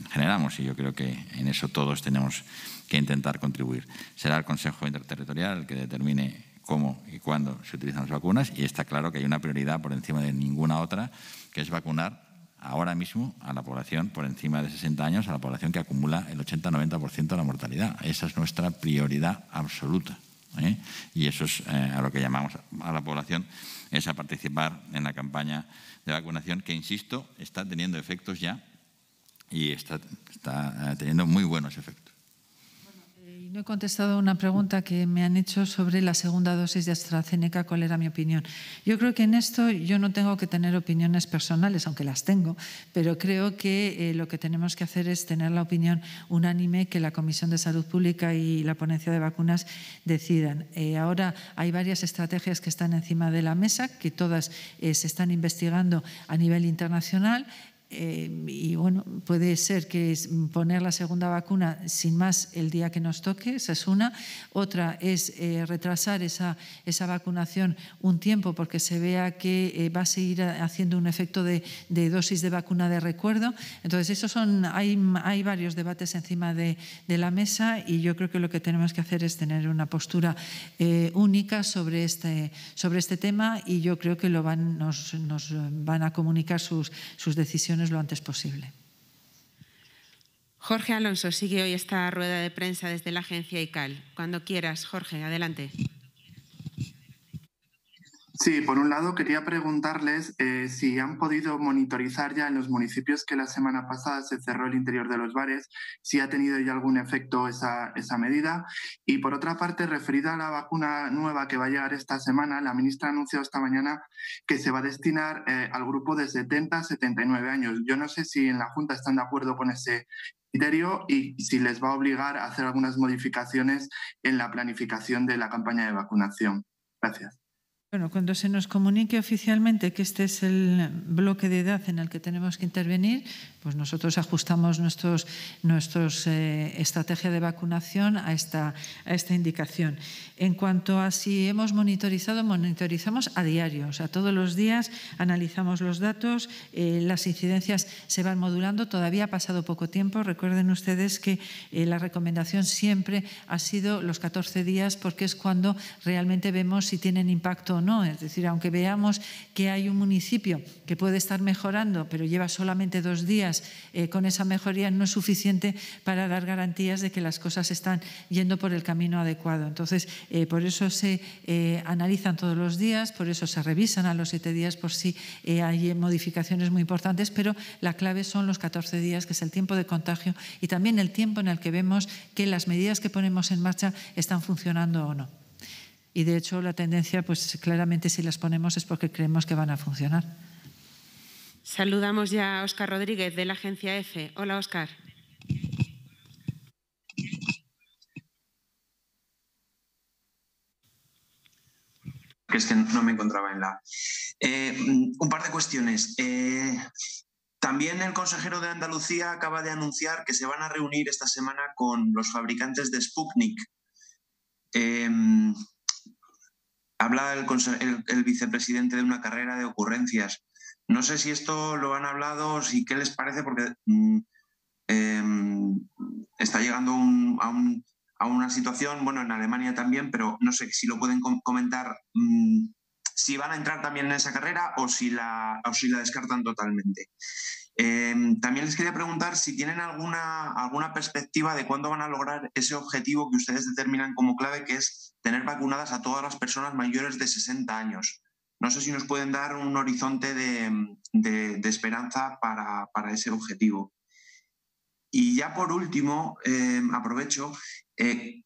generamos. Y yo creo que en eso todos tenemos que intentar contribuir. Será el Consejo Interterritorial el que determine cómo y cuándo se utilizan las vacunas y está claro que hay una prioridad por encima de ninguna otra, que es vacunar ahora mismo a la población por encima de 60 años, a la población que acumula el 80-90% de la mortalidad. Esa es nuestra prioridad absoluta. ¿eh? Y eso es eh, a lo que llamamos a la población, es a participar en la campaña de vacunación que, insisto, está teniendo efectos ya y está eh, teniendo muy buenos efectos he contestado una pregunta que me han hecho sobre la segunda dosis de AstraZeneca, cuál era mi opinión. Yo creo que en esto yo no tengo que tener opiniones personales, aunque las tengo, pero creo que eh, lo que tenemos que hacer es tener la opinión unánime que la Comisión de Salud Pública y la ponencia de vacunas decidan. Eh, ahora hay varias estrategias que están encima de la mesa, que todas eh, se están investigando a nivel internacional. Em, y bueno, puede ser que poner la segunda vacuna sin más el día que nos toque, esa es una. Otra es eh, retrasar esa, esa, vacunación un tiempo porque se vea que eh, va a seguir haciendo un efecto de, dosis de vacuna de recuerdo. Entonces, esos son, hay, hay varios debates encima de, la mesa y yo creo que lo que tenemos que hacer es tener una postura eh, única sobre este, sobre este tema y yo creo que lo van, nos, nos van a comunicar sus, sus decisiones lo antes posible. Jorge Alonso sigue hoy esta rueda de prensa desde la agencia ICAL. Cuando quieras, Jorge, adelante. Sí, por un lado quería preguntarles eh, si han podido monitorizar ya en los municipios que la semana pasada se cerró el interior de los bares, si ha tenido ya algún efecto esa, medida. Y por otra parte, referida a la vacuna nueva que va a llegar esta semana, la ministra ha anunciado esta mañana que se va a destinar eh, al grupo de 70 a 79 años. Yo no sé si en la Junta están de acuerdo con ese criterio y si les va a obligar a hacer algunas modificaciones en la planificación de la campaña de vacunación. Gracias. Bueno, cuando se nos comunique oficialmente que este es el bloque de edad en el que tenemos que intervenir, pues nosotros ajustamos nuestros, nuestros eh, estrategia de vacunación a esta, a esta indicación. En cuanto a si hemos monitorizado, monitorizamos a diario, o sea, todos los días analizamos los datos, eh, las incidencias se van modulando, todavía ha pasado poco tiempo, recuerden ustedes que eh, la recomendación siempre ha sido los 14 días porque es cuando realmente vemos si tienen impacto o no no. Es decir, aunque veamos que hay un municipio que puede estar mejorando, pero lleva solamente dos días eh, con esa mejoría, no es suficiente para dar garantías de que las cosas están yendo por el camino adecuado. Entonces, eh, por eso se eh, analizan todos los días, por eso se revisan a los siete días por si hay modificaciones muy importantes, pero la clave son los 14 días, que es el tiempo de contagio y también el tiempo en el que vemos que las medidas que ponemos en marcha están funcionando o no y de hecho la tendencia, pues claramente si las ponemos es porque creemos que van a funcionar. Saludamos ya a Óscar Rodríguez de la agencia EFE. Hola, Óscar. es que no me encontraba en la. Eh, un par de cuestiones. Eh, también el consejero de Andalucía acaba de anunciar que se van a reunir esta semana con los fabricantes de Sputnik. Eh, Habla el, vicepresidente de una carrera de ocurrencias. No sé si esto lo han hablado, si qué les parece, porque mm, em, está llegando a, una situación, bueno, en Alemania también, pero no sé si lo pueden comentar, mm, si van a entrar también en esa carrera o si la, descartan totalmente. Em, también les quería preguntar si tienen alguna, alguna perspectiva de cuándo van a lograr ese objetivo que ustedes determinan como clave, que es tener vacunadas a todas las personas mayores de 60 años. No sé si nos pueden dar un horizonte de, esperanza para, ese objetivo. Y ya por último, eh, aprovecho, eh,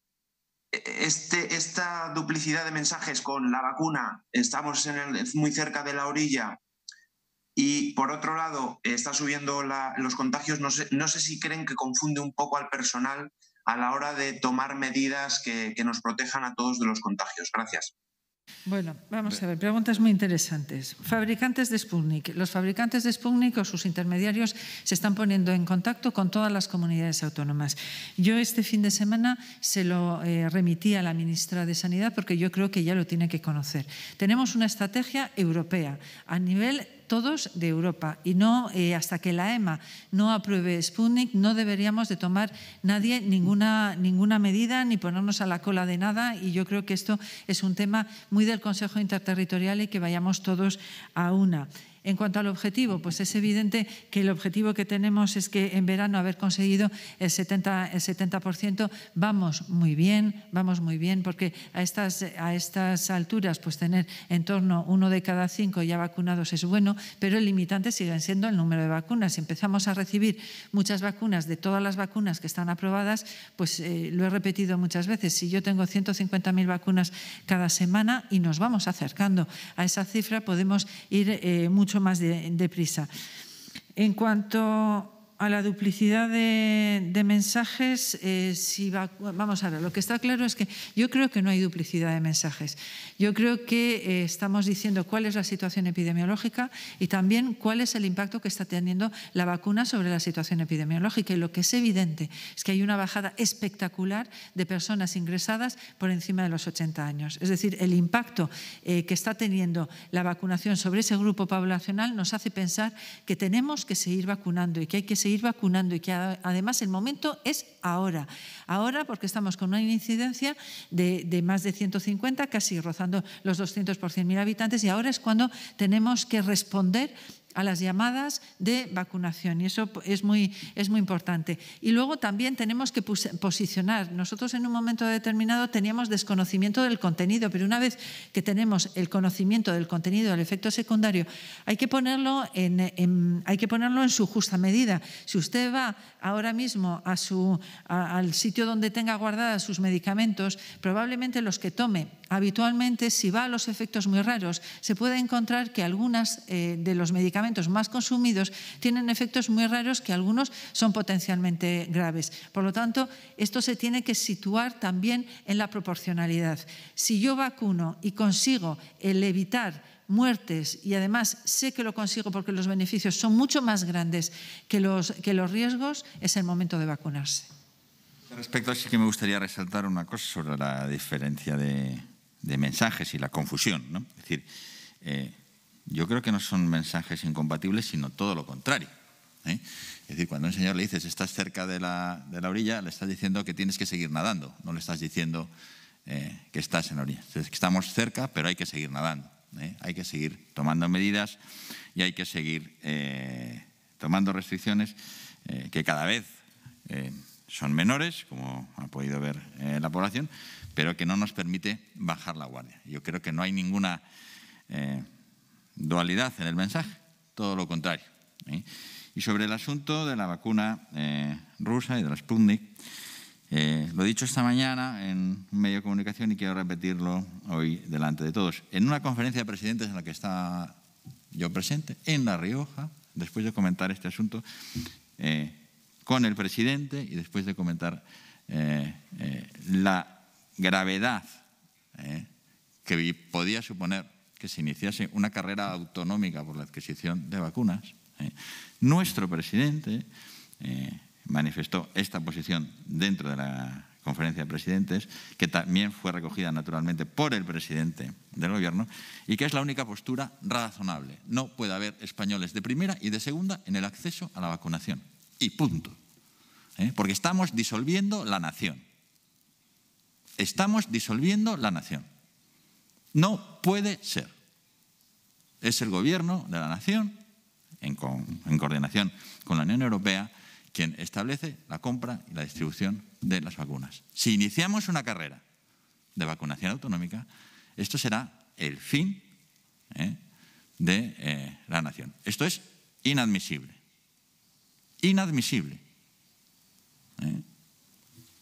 este, esta duplicidad de mensajes con la vacuna, estamos muy cerca de la orilla y por otro lado está subiendo los contagios, no sé, no sé si creen que confunde un poco al personal a la hora de tomar medidas que, nos protejan a todos de los contagios. Gracias. Bueno, vamos a ver, preguntas muy interesantes. Fabricantes de Sputnik. Los fabricantes de Sputnik o sus intermediarios se están poniendo en contacto con todas las comunidades autónomas. Yo este fin de semana se lo eh, remití a la ministra de Sanidad porque yo creo que ya lo tiene que conocer. Tenemos una estrategia europea a nivel todos de Europa. Y no, eh, hasta que la EMA no apruebe Sputnik, no deberíamos de tomar nadie ninguna, ninguna medida ni ponernos a la cola de nada. Y yo creo que esto es un tema muy del Consejo Interterritorial y que vayamos todos a una. En cuanto al objetivo, pues es evidente que el objetivo que tenemos es que en verano haber conseguido el 70%, vamos muy bien, vamos muy bien, porque a estas, a estas alturas pues tener en torno uno de cada cinco ya vacunados es bueno, pero el limitante sigue siendo el número de vacunas. Si empezamos a recibir muchas vacunas de todas las vacunas que están aprobadas, pues eh, lo he repetido muchas veces, si yo tengo 150.000 vacunas cada semana y nos vamos acercando a esa cifra, podemos ir eh, mucho mucho más deprisa. en cuanto a la duplicidad de, mensajes, eh, si vamos a ver, lo que está claro es que yo creo que no hay duplicidad de mensajes. Yo creo que eh, estamos diciendo cuál es la situación epidemiológica y también cuál es el impacto que está teniendo la vacuna sobre la situación epidemiológica. Y lo que es evidente es que hay una bajada espectacular de personas ingresadas por encima de los 80 años. Es decir, el impacto eh, que está teniendo la vacunación sobre ese grupo poblacional nos hace pensar que tenemos que seguir vacunando y que hay que seguir ir vacunando y que además el momento es ahora. Ahora porque estamos con una incidencia de, más de 150, casi rozando los 200 por 100.000 habitantes y ahora es cuando tenemos que responder a las llamadas de vacunación y eso es muy, es muy importante. Y luego también tenemos que posicionar. Nosotros en un momento determinado teníamos desconocimiento del contenido, pero una vez que tenemos el conocimiento del contenido del efecto secundario, hay que ponerlo en, hay que ponerlo en su justa medida. Si usted va ahora mismo a su, al sitio donde tenga guardadas sus medicamentos, probablemente los que tome habitualmente, si va a los efectos muy raros, se puede encontrar que algunas eh, de los medicamentos más consumidos tienen efectos muy raros que algunos son potencialmente graves. Por lo tanto, esto se tiene que situar también en la proporcionalidad. Si yo vacuno y consigo el evitar muertes y además sé que lo consigo porque los beneficios son mucho más grandes que los, que los riesgos, es el momento de vacunarse. Respecto a sí que me gustaría resaltar una cosa sobre la diferencia de, mensajes y la confusión. ¿no? Es decir, eh, yo creo que no son mensajes incompatibles, sino todo lo contrario. ¿eh? Es decir, cuando un señor le dices, estás cerca de la, orilla, le estás diciendo que tienes que seguir nadando, no le estás diciendo eh, que estás en la orilla. Entonces, estamos cerca, pero hay que seguir nadando, ¿eh? hay que seguir tomando medidas y hay que seguir tomando restricciones que cada vez son menores, como ha podido ver la población, pero que no nos permite bajar la guardia. Yo creo que no hay ninguna dualidad en el mensaje, todo lo contrario. ¿eh? Y sobre el asunto de la vacuna eh, rusa y de la Sputnik, eh, lo he dicho esta mañana en un medio de comunicación y quiero repetirlo hoy delante de todos. En una conferencia de presidentes en la que está yo presente, en La Rioja, después de comentar este asunto con el presidente y después de comentar la gravedad que podía suponer que se iniciase una carrera autonómica por la adquisición de vacunas, ¿eh? nuestro presidente eh, manifestó esta posición dentro de la conferencia de presidentes, que también fue recogida naturalmente por el presidente del gobierno, y que es la única postura razonable. No puede haber españoles de primera y de segunda en el acceso a la vacunación. Y punto. ¿eh? Porque estamos disolviendo la nación. Estamos disolviendo la nación. No puede ser. Es el gobierno de la nación, en, coordinación con la Unión Europea, quien establece la compra y la distribución de las vacunas. Si iniciamos una carrera de vacunación autonómica, esto será el fin ¿eh? de eh, la nación. Esto es inadmisible. Inadmisible. ¿Eh?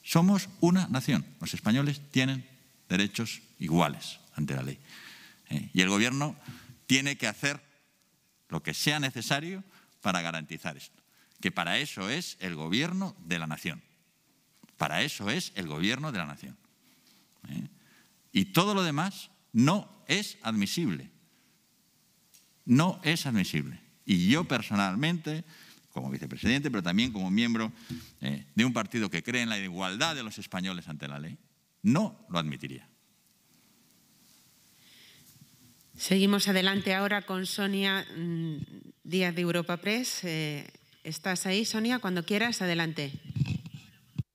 Somos una nación. Los españoles tienen derechos iguales la ley. Eh, y el gobierno tiene que hacer lo que sea necesario para garantizar esto. Que para eso es el gobierno de la nación. Para eso es el gobierno de la nación. Eh, y todo lo demás no es admisible. No es admisible. Y yo personalmente, como vicepresidente, pero también como miembro eh, de un partido que cree en la igualdad de los españoles ante la ley, no lo admitiría. Seguimos adelante ahora con Sonia mm, Díaz de Europa Press. Eh, ¿Estás ahí, Sonia? Cuando quieras, adelante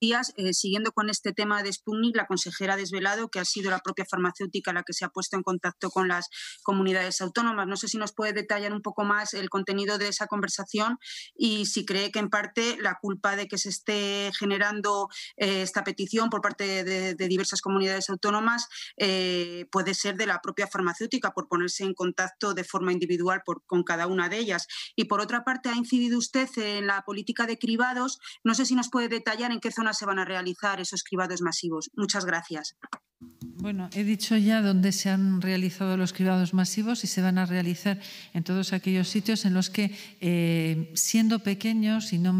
días, eh, siguiendo con este tema de Sputnik, la consejera ha desvelado que ha sido la propia farmacéutica la que se ha puesto en contacto con las comunidades autónomas. No sé si nos puede detallar un poco más el contenido de esa conversación y si cree que en parte la culpa de que se esté generando eh, esta petición por parte de, diversas comunidades autónomas eh, puede ser de la propia farmacéutica por ponerse en contacto de forma individual con cada una de ellas. Y por otra parte, ha incidido usted en la política de cribados. No sé si nos puede detallar en qué zona se van a realizar esos cribados masivos? Muchas gracias. Bueno, he dicho ya dónde se han realizado los cribados masivos y se van a realizar en todos aquellos sitios en los que, eh, siendo pequeños y no,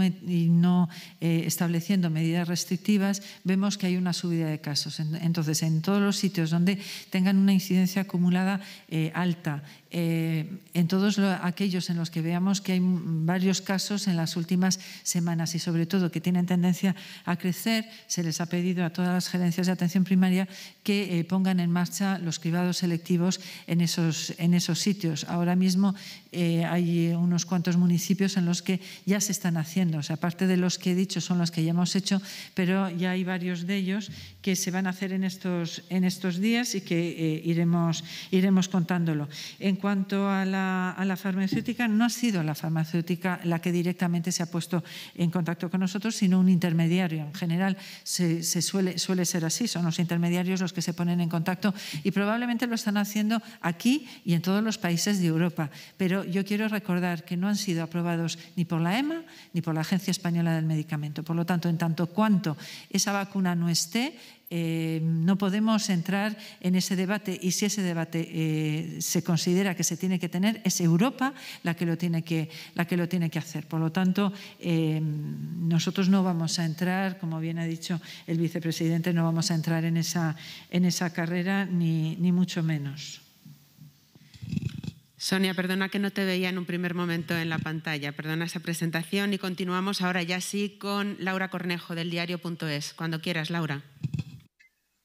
eh, estableciendo medidas restrictivas, vemos que hay una subida de casos. Entonces, en todos los sitios donde tengan una incidencia acumulada eh, alta, en todos aquellos en los que veamos que hay varios casos en las últimas semanas y sobre todo que tienen tendencia a crecer, se les ha pedido a todas las gerencias de atención primaria que eh, pongan en marcha los cribados selectivos en esos, en esos sitios. Ahora mismo eh, hay unos cuantos municipios en los que ya se están haciendo. O sea, aparte de los que he dicho, son los que ya hemos hecho, pero ya hay varios de ellos que se van a hacer en estos, en estos días y que eh, iremos, iremos contándolo. En cuanto a la, farmacéutica, no ha sido la farmacéutica la que directamente se ha puesto en contacto con nosotros, sino un intermediario. En general se suele, suele ser así, son los intermediarios los que se ponen en contacto y probablemente lo están haciendo aquí y en todos los países de Europa. Pero yo quiero recordar que no han sido aprobados ni por la EMA ni por la Agencia Española del Medicamento. Por lo tanto, en tanto cuanto esa vacuna no esté, eh, no podemos entrar en ese debate y si ese debate eh, se considera que se tiene que tener, es Europa la que lo tiene que, la que, lo tiene que hacer. Por lo tanto, eh, nosotros no vamos a entrar, como bien ha dicho el vicepresidente, no vamos a entrar en esa, carrera ni, ni mucho menos. Sonia, perdona que no te veía en un primer momento en la pantalla. Perdona esa presentación y continuamos ahora ya sí con Laura Cornejo del diario.es. Cuando quieras, Laura.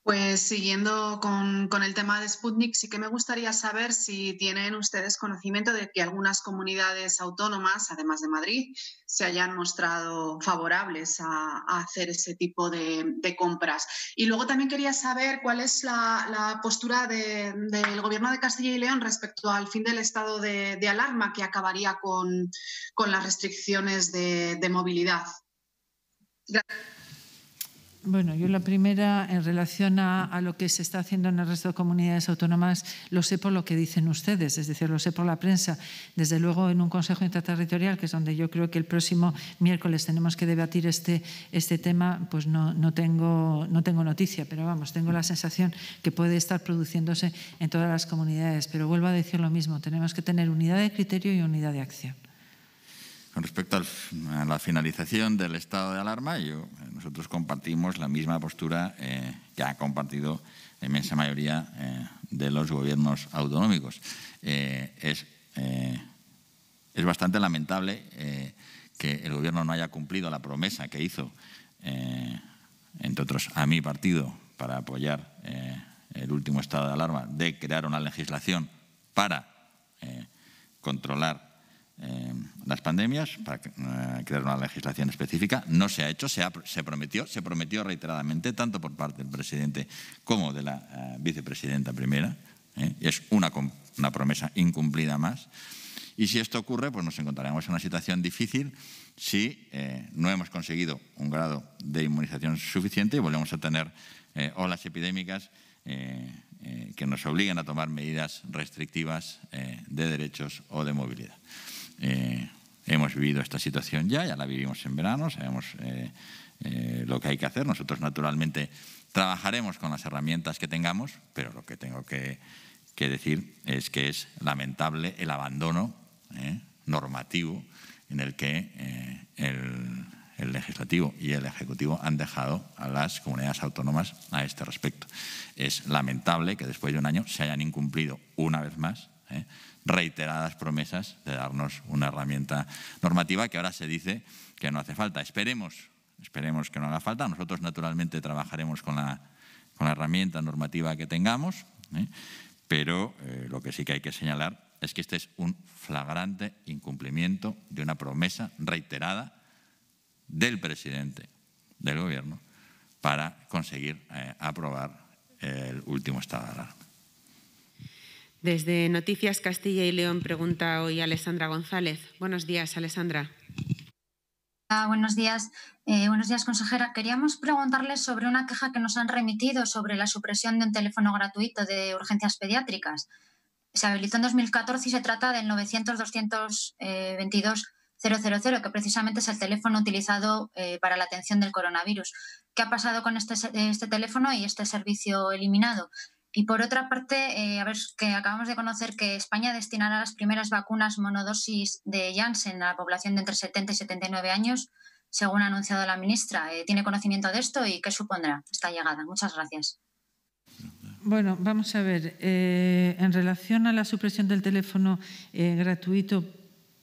Pues siguiendo con, el tema de Sputnik, sí que me gustaría saber si tienen ustedes conocimiento de que algunas comunidades autónomas, además de Madrid, se hayan mostrado favorables a, hacer ese tipo de, compras. Y luego también quería saber cuál es la, postura del Gobierno de Castilla y León respecto al fin del estado de, alarma que acabaría con, con las restricciones de movilidad. Gracias. Bueno, yo la primera, en relación a, lo que se está haciendo en el resto de comunidades autónomas, lo sé por lo que dicen ustedes, es decir, lo sé por la prensa. Desde luego, en un Consejo Interterritorial, que es donde yo creo que el próximo miércoles tenemos que debatir este, este tema, pues no, no, tengo, no tengo noticia, pero vamos, tengo la sensación que puede estar produciéndose en todas las comunidades. Pero vuelvo a decir lo mismo, tenemos que tener unidad de criterio y unidad de acción. Con respecto a la finalización del estado de alarma, eh, nosotros compartimos la misma postura eh, que ha compartido la inmensa mayoría eh, de los gobiernos autonómicos. es, es bastante lamentable que el gobierno no haya cumplido la promesa que hizo, entre otros, a mi partido para apoyar el último estado de alarma, de crear una legislación para controlar Em, las pandemias para eh, crear una legislación específica. No se ha hecho, se, prometió, se prometió reiteradamente, tanto por parte del presidente como de la eh, vicepresidenta primera. ¿eh? Es una, promesa incumplida más. Y si esto ocurre, pues nos encontraremos en una situación difícil si no hemos conseguido un grado de inmunización suficiente y volvemos a tener olas epidémicas que nos obliguen a tomar medidas restrictivas de derechos o de movilidad. Eh, hemos vivido esta situación ya, ya la vivimos en verano, sabemos eh, eh, lo que hay que hacer. Nosotros, naturalmente, trabajaremos con las herramientas que tengamos, pero lo que tengo que, decir es que es lamentable el abandono normativo en el que el, legislativo y el ejecutivo han dejado a las comunidades autónomas a este respecto. Es lamentable que después de un año se hayan incumplido una vez más reiteradas promesas de darnos una herramienta normativa que ahora se dice que no hace falta. Esperemos, esperemos que no haga falta. Nosotros naturalmente trabajaremos con la, con la herramienta normativa que tengamos, ¿eh? pero eh, lo que sí que hay que señalar es que este es un flagrante incumplimiento de una promesa reiterada del presidente del gobierno para conseguir eh, aprobar el último estado de alarma. Desde Noticias Castilla y León pregunta hoy Alessandra González. Buenos días, Alessandra. Ah, buenos días. Eh, buenos días, consejera. Queríamos preguntarle sobre una queja que nos han remitido sobre la supresión de un teléfono gratuito de urgencias pediátricas. Se habilitó en 2014 y se trata del 900-222-000, que precisamente es el teléfono utilizado eh, para la atención del coronavirus. ¿Qué ha pasado con este, este teléfono y este servicio eliminado? Y por otra parte, eh, a ver, que acabamos de conocer que España destinará las primeras vacunas monodosis de Janssen a la población de entre 70 y 79 años, según ha anunciado la ministra. Eh, ¿Tiene conocimiento de esto y qué supondrá esta llegada? Muchas gracias. Bueno, vamos a ver. Eh, en relación a la supresión del teléfono gratuito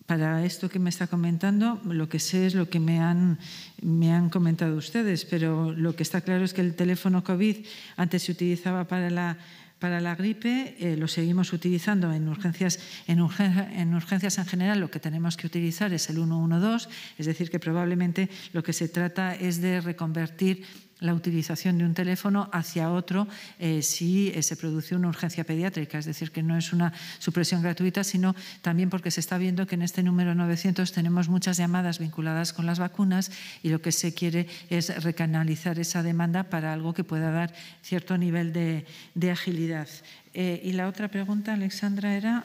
para esto que me está comentando, lo que sé es lo que me han, me han comentado ustedes, pero lo que está claro es que el teléfono COVID antes se utilizaba para la para la gripe, eh, lo seguimos utilizando en urgencias en, en, urgencias en general. Lo que tenemos que utilizar es el 112, es decir, que probablemente lo que se trata es de reconvertir la utilización de un teléfono hacia otro eh, si eh, se produce una urgencia pediátrica. Es decir, que no es una supresión gratuita, sino también porque se está viendo que en este número 900 tenemos muchas llamadas vinculadas con las vacunas y lo que se quiere es recanalizar esa demanda para algo que pueda dar cierto nivel de, agilidad. Eh, y la otra pregunta, Alexandra, era...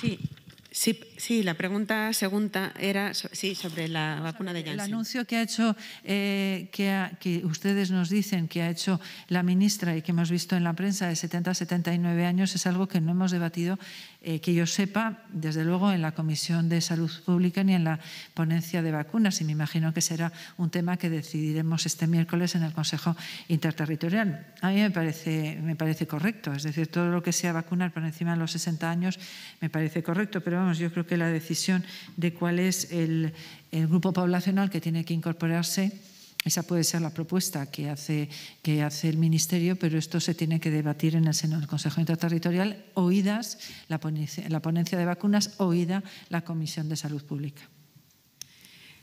Sí, sí Sí, la pregunta segunda era sí, sobre la vacuna de Janssen. El anuncio que ha hecho, eh, que, ustedes nos dicen que ha hecho la ministra y que hemos visto en la prensa de 70 79 años es algo que no hemos debatido, eh, que yo sepa, desde luego, en la Comisión de Salud Pública ni en la ponencia de vacunas. Y me imagino que será un tema que decidiremos este miércoles en el Consejo Interterritorial. A mí me parece, me parece correcto. Es decir, todo lo que sea vacunar por encima de los 60 años me parece correcto. Pero vamos, yo creo que la decisión de cuál es el, grupo poblacional que tiene que incorporarse esa puede ser la propuesta que hace, que hace el Ministerio, pero esto se tiene que debatir en el Seno del Consejo Interterritorial, oídas la la ponencia de vacunas, oída la Comisión de Salud Pública.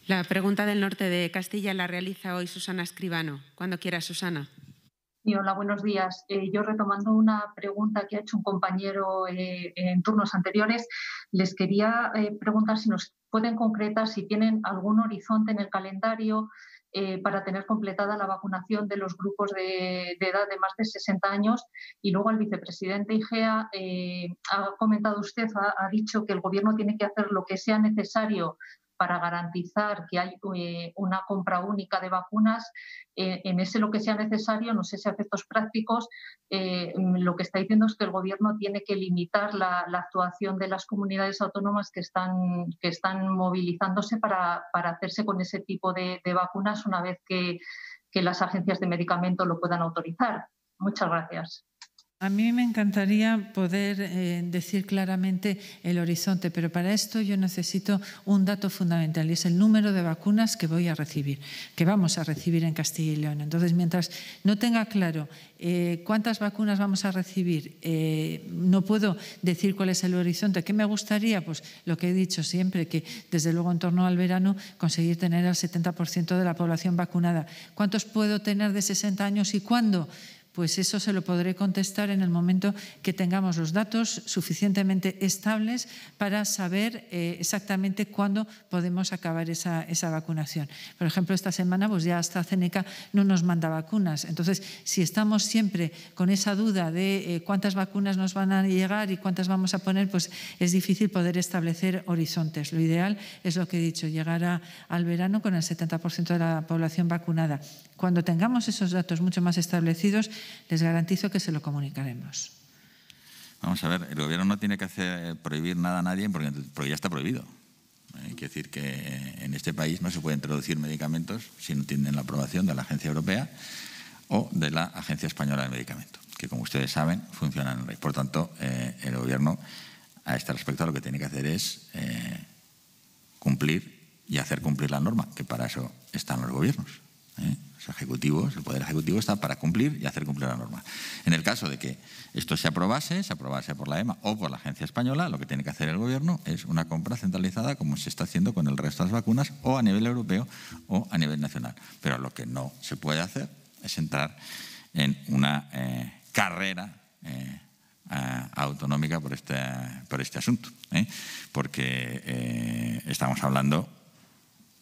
La pregunta del norte de Castilla la realiza hoy Susana Escribano. Cuando quiera, Susana hola, buenos días. Eh, yo retomando una pregunta que ha hecho un compañero eh, en turnos anteriores, les quería eh, preguntar si nos pueden concretar si tienen algún horizonte en el calendario para tener completada la vacunación de los grupos de, edad de más de 60 años. Y luego el vicepresidente Igea ha comentado usted, ha, ha dicho que el Gobierno tiene que hacer lo que sea necesario para garantizar que hay eh, una compra única de vacunas, eh, en ese lo que sea necesario, no sé si efectos prácticos, eh, lo que está diciendo es que el Gobierno tiene que limitar la, actuación de las comunidades autónomas que están, que están movilizándose para, hacerse con ese tipo de, vacunas una vez que las agencias de medicamento lo puedan autorizar. Muchas gracias. A mí me encantaría poder eh, decir claramente el horizonte, pero para esto yo necesito un dato fundamental y es el número de vacunas que voy a recibir, que vamos a recibir en Castilla y León. Entonces, mientras no tenga claro eh, cuántas vacunas vamos a recibir, eh, no puedo decir cuál es el horizonte. ¿Qué me gustaría? Pues lo que he dicho siempre, que desde luego en torno al verano conseguir tener al 70% de la población vacunada. ¿Cuántos puedo tener de 60 años y cuándo? pues eso se lo podré contestar en el momento que tengamos los datos suficientemente estables para saber eh, exactamente cuándo podemos acabar esa, vacunación. Por ejemplo, esta semana pues ya Ceneca no nos manda vacunas. Entonces, si estamos siempre con esa duda de eh, cuántas vacunas nos van a llegar y cuántas vamos a poner, pues es difícil poder establecer horizontes. Lo ideal es lo que he dicho, llegar al verano con el 70% de la población vacunada. Cuando tengamos esos datos mucho más establecidos, les garantizo que se lo comunicaremos. Vamos a ver, el gobierno no tiene que hacer eh, prohibir nada a nadie porque, ya está prohibido. Hay eh, que decir que eh, en este país no se pueden introducir medicamentos si no tienen la aprobación de la Agencia Europea o de la Agencia Española de Medicamentos, que como ustedes saben funciona en el Por tanto, el gobierno a este respecto lo que tiene que hacer es cumplir y hacer cumplir la norma, que para eso están los gobiernos. Los ¿eh? ejecutivos, el poder ejecutivo está para cumplir y hacer cumplir la norma. En el caso de que esto se aprobase, se aprobase por la EMA o por la Agencia Española, lo que tiene que hacer el Gobierno es una compra centralizada como se está haciendo con el resto de las vacunas o a nivel europeo o a nivel nacional. Pero lo que no se puede hacer es entrar en una eh, carrera eh, autonómica por este, por este asunto, porque estamos hablando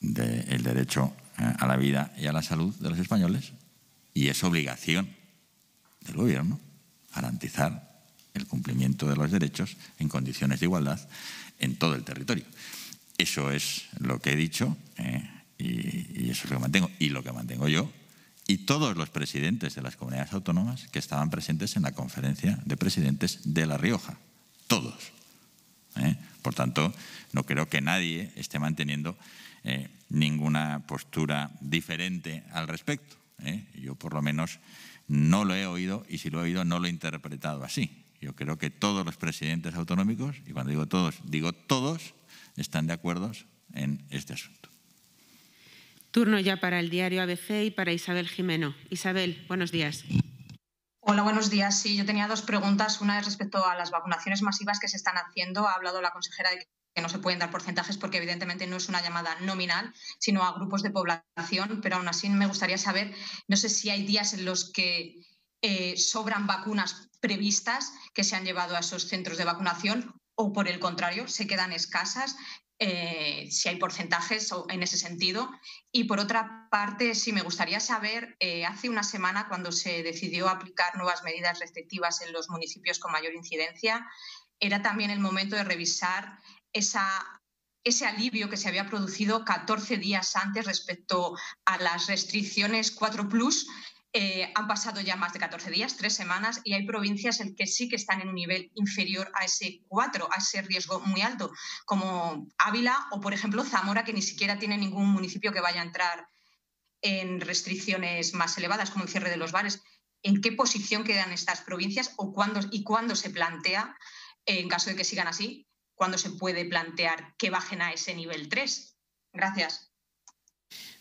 del derecho eh, a la vida y a la salud de los españoles y es obligación del gobierno garantizar el cumplimiento de los derechos en condiciones de igualdad en todo el territorio. Eso es lo que he dicho eh, y, eso es lo que mantengo. Y lo que mantengo yo y todos los presidentes de las comunidades autónomas que estaban presentes en la conferencia de presidentes de La Rioja. Todos. Eh. Por tanto, no creo que nadie esté manteniendo eh, ninguna postura diferente al respecto. Eh. Yo por lo menos no lo he oído y si lo he oído no lo he interpretado así. Yo creo que todos los presidentes autonómicos, y cuando digo todos, digo todos, están de acuerdo en este asunto. Turno ya para el diario ABC y para Isabel Jimeno. Isabel, buenos días. Hola, buenos días. Sí, yo tenía dos preguntas. Una es respecto a las vacunaciones masivas que se están haciendo. Ha hablado la consejera de que no se pueden dar porcentajes porque evidentemente no es una llamada nominal, sino a grupos de población, pero aún así me gustaría saber, no sé si hay días en los que eh, sobran vacunas previstas que se han llevado a esos centros de vacunación o por el contrario, se quedan escasas, eh, si hay porcentajes en ese sentido. Y por otra parte, sí me gustaría saber, eh, hace una semana cuando se decidió aplicar nuevas medidas restrictivas en los municipios con mayor incidencia, era también el momento de revisar ese alivio que se había producido 14 días antes respecto a las restricciones 4 eh, han pasado ya más de 14 días, tres semanas, y hay provincias en que sí que están en un nivel inferior a ese 4, a ese riesgo muy alto, como Ávila o, por ejemplo, Zamora, que ni siquiera tiene ningún municipio que vaya a entrar en restricciones más elevadas, como el cierre de los bares. ¿En qué posición quedan estas provincias o cuándo, y cuándo se plantea, eh, en caso de que sigan así, cuando se puede plantear que bajen a ese nivel 3. Gracias.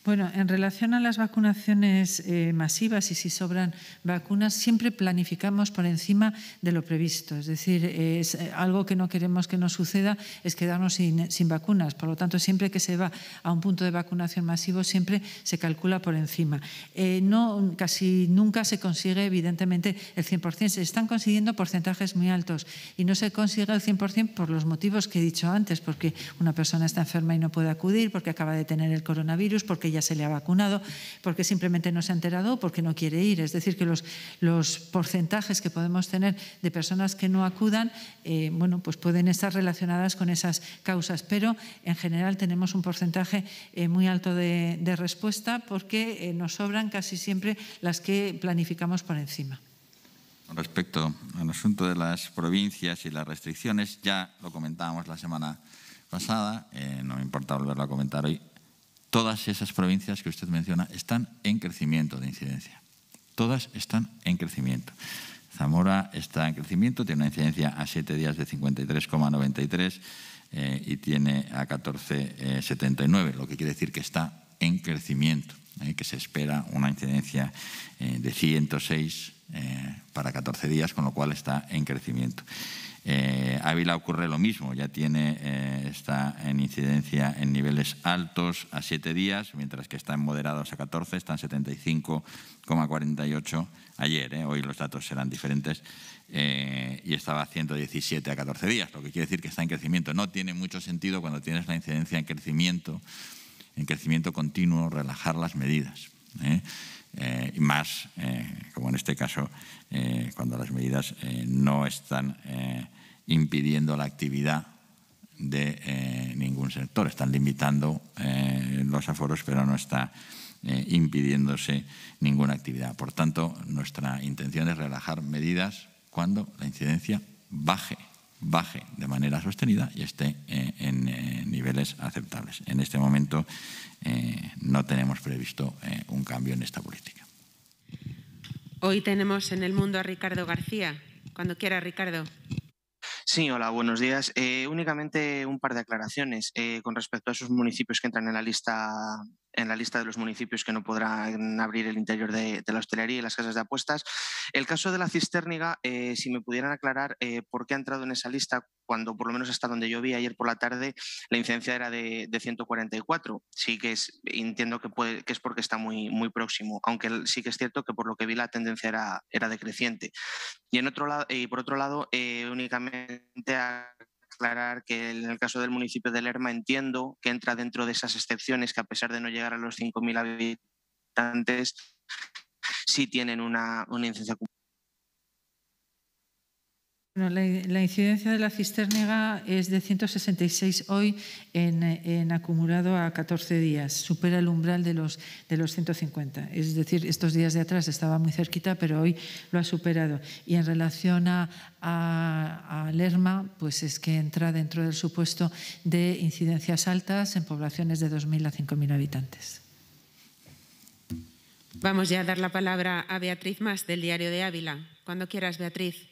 Bueno, en relación a las vacunaciones eh, masivas y si sobran vacunas, siempre planificamos por encima de lo previsto. Es decir, es eh, algo que no queremos que nos suceda es quedarnos sin, vacunas. Por lo tanto, siempre que se va a un punto de vacunación masivo, siempre se calcula por encima. Eh, no, casi nunca se consigue, evidentemente, el 100%. Se están consiguiendo porcentajes muy altos y no se consigue el 100% por los motivos que he dicho antes, porque una persona está enferma y no puede acudir, porque acaba de tener el coronavirus, porque ya se le ha vacunado, porque simplemente no se ha enterado o porque no quiere ir. Es decir, que los, los porcentajes que podemos tener de personas que no acudan, eh, bueno, pues pueden estar relacionadas con esas causas, pero en general tenemos un porcentaje eh, muy alto de, respuesta porque eh, nos sobran casi siempre las que planificamos por encima. Respecto al asunto de las provincias y las restricciones, ya lo comentábamos la semana pasada, no me importa volverlo a comentar hoy, todas esas provincias que usted menciona están en crecimiento de incidencia. Todas están en crecimiento. Zamora está en crecimiento, tiene una incidencia a 7 días de 53,93 eh, y tiene a 14,79, eh, lo que quiere decir que está en crecimiento, eh, que se espera una incidencia de 106 para 14 días, con lo cual está en crecimiento. Eh, Ávila ocurre lo mismo, ya tiene, eh, está en incidencia en niveles altos a 7 días, mientras que está en moderados a 14, está en 75,48 ayer, eh. hoy los datos serán diferentes, y estaba a 117 a 14 días, lo que quiere decir que está en crecimiento. No tiene mucho sentido cuando tienes la incidencia en crecimiento, en crecimiento continuo, relajar las medidas eh, más, eh, como en este caso, eh, cuando las medidas eh, no están impidiendo la actividad de ningún sector, están limitando los aforos, pero no está impidiéndose ninguna actividad. Por tanto, nuestra intención es relajar medidas cuando la incidencia baje baje de manera sostenida y esté eh, en eh, niveles aceptables. En este momento eh, no tenemos previsto un cambio en esta política. Hoy tenemos en el mundo a Ricardo García. Cuando quiera, Ricardo. Sí, hola, buenos días. únicamente un par de aclaraciones con respecto a esos municipios que entran en la lista en la lista de los municipios que no podrán abrir el interior de, la hostelería y las casas de apuestas. El caso de la cisterniga, eh, si me pudieran aclarar eh, por qué ha entrado en esa lista, cuando por lo menos hasta donde yo vi ayer por la tarde la incidencia era de, 144. Sí que entiendo que, es porque está muy, muy próximo, aunque sí que es cierto que por lo que vi la tendencia era, era decreciente. Y, en otro lado, y por otro lado, eh, únicamente a aclarar que en el caso del municipio de Lerma entiendo que entra dentro de esas excepciones que a pesar de no llegar a los 5.000 habitantes, sí tienen una, una incidencia la, incidencia de la cisternega es de 166 hoy en, acumulado a 14 días. Supera el umbral de los, de los 150. Es decir, estos días de atrás estaba muy cerquita, pero hoy lo ha superado. Y en relación a, Lerma, pues es que entra dentro del supuesto de incidencias altas en poblaciones de 2.000 a 5.000 habitantes. Vamos ya a dar la palabra a Beatriz Más del Diario de Ávila. Cuando quieras, Beatriz.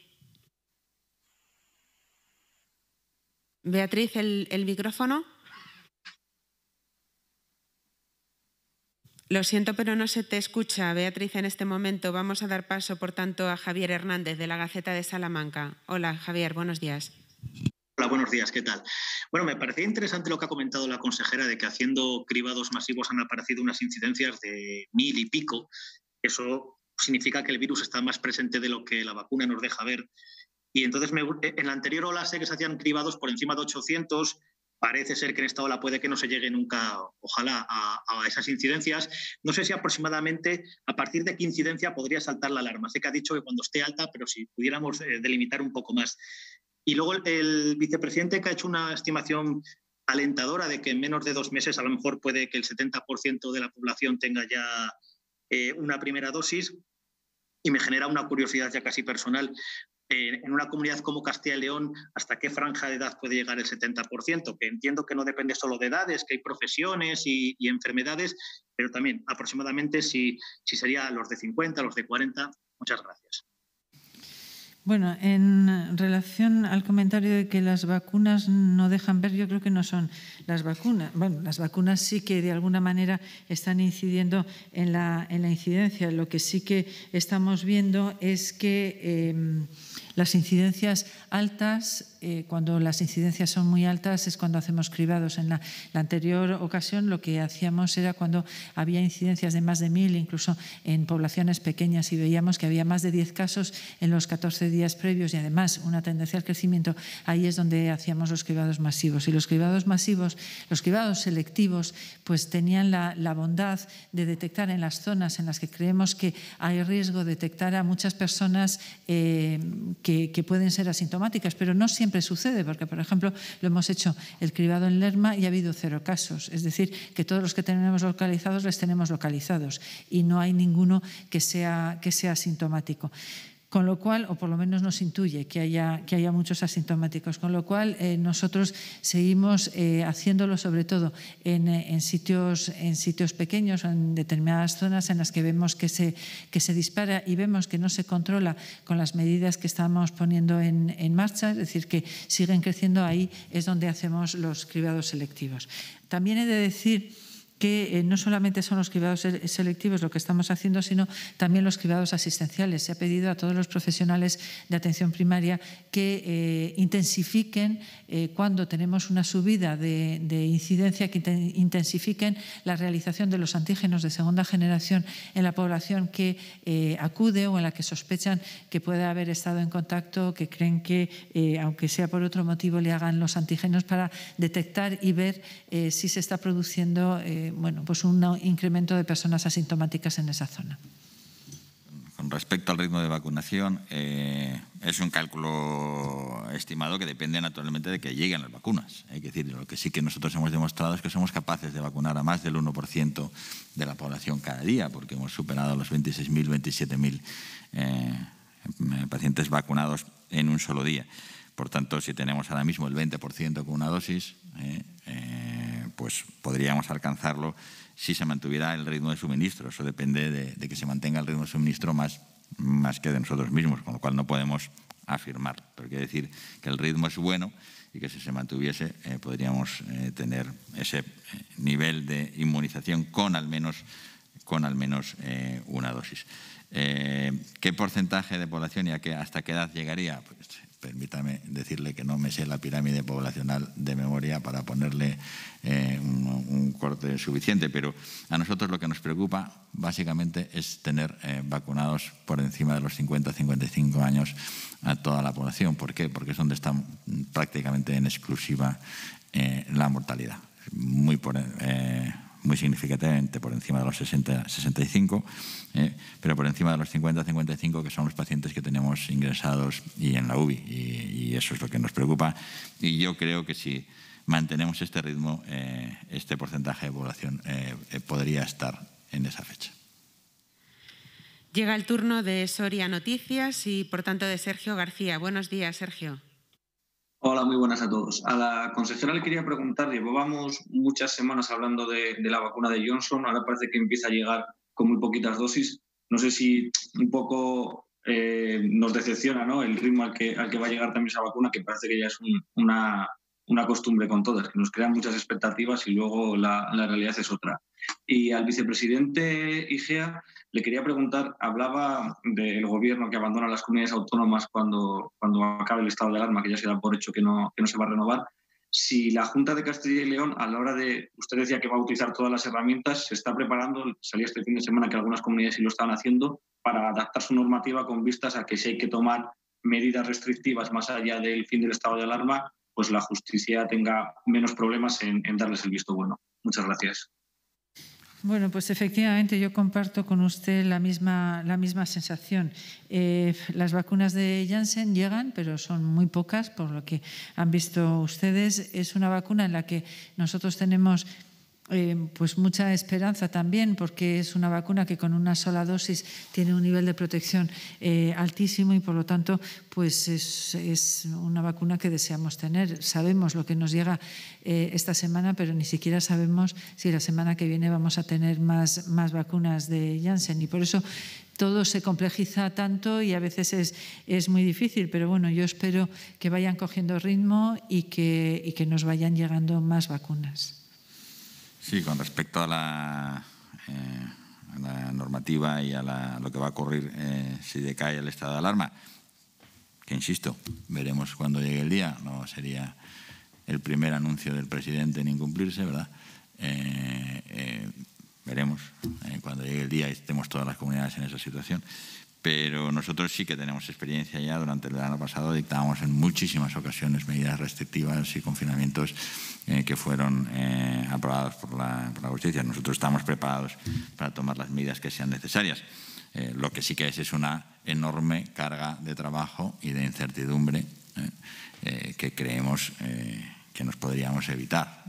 Beatriz, el, micrófono. Lo siento, pero no se te escucha, Beatriz, en este momento. Vamos a dar paso, por tanto, a Javier Hernández, de la Gaceta de Salamanca. Hola, Javier, buenos días. Hola, buenos días, ¿qué tal? Bueno, me parecía interesante lo que ha comentado la consejera de que haciendo cribados masivos han aparecido unas incidencias de mil y pico. Eso significa que el virus está más presente de lo que la vacuna nos deja ver y entonces eh, en la anterior ola sé que se hacían cribados por encima de 800. Parece ser que en esta ola puede que no se llegue nunca, ojalá, a, esas incidencias. No sé si aproximadamente a partir de qué incidencia podría saltar la alarma. Sé que ha dicho que cuando esté alta, pero si pudiéramos eh, delimitar un poco más. Y luego el, vicepresidente que ha hecho una estimación alentadora de que en menos de dos meses a lo mejor puede que el 70% de la población tenga ya eh, una primera dosis y me genera una curiosidad ya casi personal. Eh, en una comunidad como Castilla y León, hasta qué franja de edad puede llegar el 70%, que entiendo que no depende solo de edades, que hay profesiones y, enfermedades, pero también aproximadamente si, si sería los de 50, los de 40. Muchas gracias. Bueno, en relación al comentario de que las vacunas no dejan ver, yo creo que no son las vacunas. Bueno, las vacunas sí que de alguna manera están incidiendo en la, en la incidencia. Lo que sí que estamos viendo es que... Eh, las incidencias altas eh, cuando las incidencias son muy altas, es cuando hacemos cribados. En la, anterior ocasión lo que hacíamos era cuando había incidencias de más de mil, incluso en poblaciones pequeñas, y veíamos que había más de 10 casos en los 14 días previos y además una tendencia al crecimiento. Ahí es donde hacíamos los cribados masivos. Y los cribados masivos, los cribados selectivos, pues tenían la, bondad de detectar en las zonas en las que creemos que hay riesgo, detectar a muchas personas eh, que pueden ser asintomáticas, pero no siempre siempre sucede, porque por ejemplo lo hemos hecho el cribado en Lerma y ha habido cero casos. Es decir, que todos los que tenemos localizados les tenemos localizados y no hay ninguno que sea, que sea sintomático. Con lo cual, o por lo menos nos intuye que haya, que haya muchos asintomáticos, con lo cual eh, nosotros seguimos eh, haciéndolo sobre todo eh, en, sitios, en sitios pequeños, en determinadas zonas en las que vemos que se, que se dispara y vemos que no se controla con las medidas que estamos poniendo en, en marcha, es decir, que siguen creciendo, ahí es donde hacemos los cribados selectivos. También he de decir que eh, no solamente son los cribados selectivos lo que estamos haciendo, sino también los cribados asistenciales. Se ha pedido a todos los profesionales de atención primaria que eh, intensifiquen eh, cuando tenemos una subida de, de incidencia, que intensifiquen la realización de los antígenos de segunda generación en la población que acude o en la que sospechan que puede haber estado en contacto, que creen que, aunque sea por otro motivo, le hagan los antígenos para detectar y ver si se está produciendo pues un incremento de personas asintomáticas en esa zona. Con respecto al ritmo de vacunación, eh, es un cálculo estimado que depende naturalmente de que lleguen las vacunas. decir, lo que sí que nosotros hemos demostrado es que somos capaces de vacunar a más del 1% de la población cada día, porque hemos superado los 26.000, 27.000 eh, pacientes vacunados en un solo día. Por tanto, si tenemos ahora mismo el 20% con una dosis, eh, pues podríamos alcanzarlo si se mantuviera el ritmo de suministro. Eso depende de, que se mantenga el ritmo de suministro más, más que de nosotros mismos, con lo cual no podemos afirmar. Pero quiere decir que el ritmo es bueno y que si se mantuviese eh, podríamos eh, tener ese eh, nivel de inmunización con al menos, con al menos una dosis. ¿Qué porcentaje de población y a qué, hasta qué edad llegaría? Pues permítame decirle que no me sé la pirámide poblacional de memoria para ponerle eh, un, corte suficiente, pero a nosotros lo que nos preocupa básicamente es tener eh, vacunados por encima de los 50-55 años a toda la población. ¿Por qué? Porque es donde está prácticamente en exclusiva eh, la mortalidad. Muy por, muy significativamente por encima de los 60, 65, eh, pero por encima de los 50, 55, que son los pacientes que tenemos ingresados y en la UBI. Y, eso es lo que nos preocupa. Y yo creo que si mantenemos este ritmo, eh, este porcentaje de población eh, podría estar en esa fecha. Llega el turno de Soria Noticias y, por tanto, de Sergio García. Buenos días, Sergio. Hola, muy buenas a todos. A la consejera le quería preguntar, llevamos muchas semanas hablando de, la vacuna de Johnson, ahora parece que empieza a llegar con muy poquitas dosis. No sé si un poco eh, nos decepciona ¿no? el ritmo al que, al que va a llegar también esa vacuna, que parece que ya es una, una, costumbre con todas, que nos crean muchas expectativas y luego la realidad es otra. Y al vicepresidente Igea le quería preguntar, hablaba del gobierno que abandona las comunidades autónomas cuando, cuando acabe el estado de alarma, que ya se da por hecho que no, se va a renovar. Si la Junta de Castilla y León, a la hora de, usted decía que va a utilizar todas las herramientas, se está preparando, salía este fin de semana que algunas comunidades sí lo están haciendo, para adaptar su normativa con vistas a que si hay que tomar medidas restrictivas más allá del fin del estado de alarma, pues la justicia tenga menos problemas en, en darles el visto bueno. Muchas gracias. Bueno, pues efectivamente yo comparto con usted la misma, la misma sensación. Eh, las vacunas de Janssen llegan, pero son muy pocas, por lo que han visto ustedes. Es una vacuna en la que nosotros tenemos eh, pues mucha esperanza también, porque es una vacuna que con una sola dosis tiene un nivel de protección eh, altísimo y por lo tanto pues es, una vacuna que deseamos tener. Sabemos lo que nos llega eh, esta semana, pero ni siquiera sabemos si la semana que viene vamos a tener más, más vacunas de Janssen y por eso todo se complejiza tanto y a veces es, es, muy difícil, pero bueno, yo espero que vayan cogiendo ritmo y que, y que nos vayan llegando más vacunas. Sí, con respecto a la, eh, normativa y a, lo que va a ocurrir eh, si decae el estado de alarma, que insisto, veremos cuando llegue el día, no sería el primer anuncio del presidente en incumplirse, ¿verdad? Eh, veremos cuando llegue el día y estemos todas las comunidades en esa situación. Pero nosotros sí que tenemos experiencia ya durante el año pasado, dictábamos en muchísimas ocasiones medidas restrictivas y confinamientos eh, que fueron eh, aprobados por la, justicia. Nosotros estamos preparados para tomar las medidas que sean necesarias. Eh, lo que sí que es es una enorme carga de trabajo y de incertidumbre que creemos que nos podríamos evitar.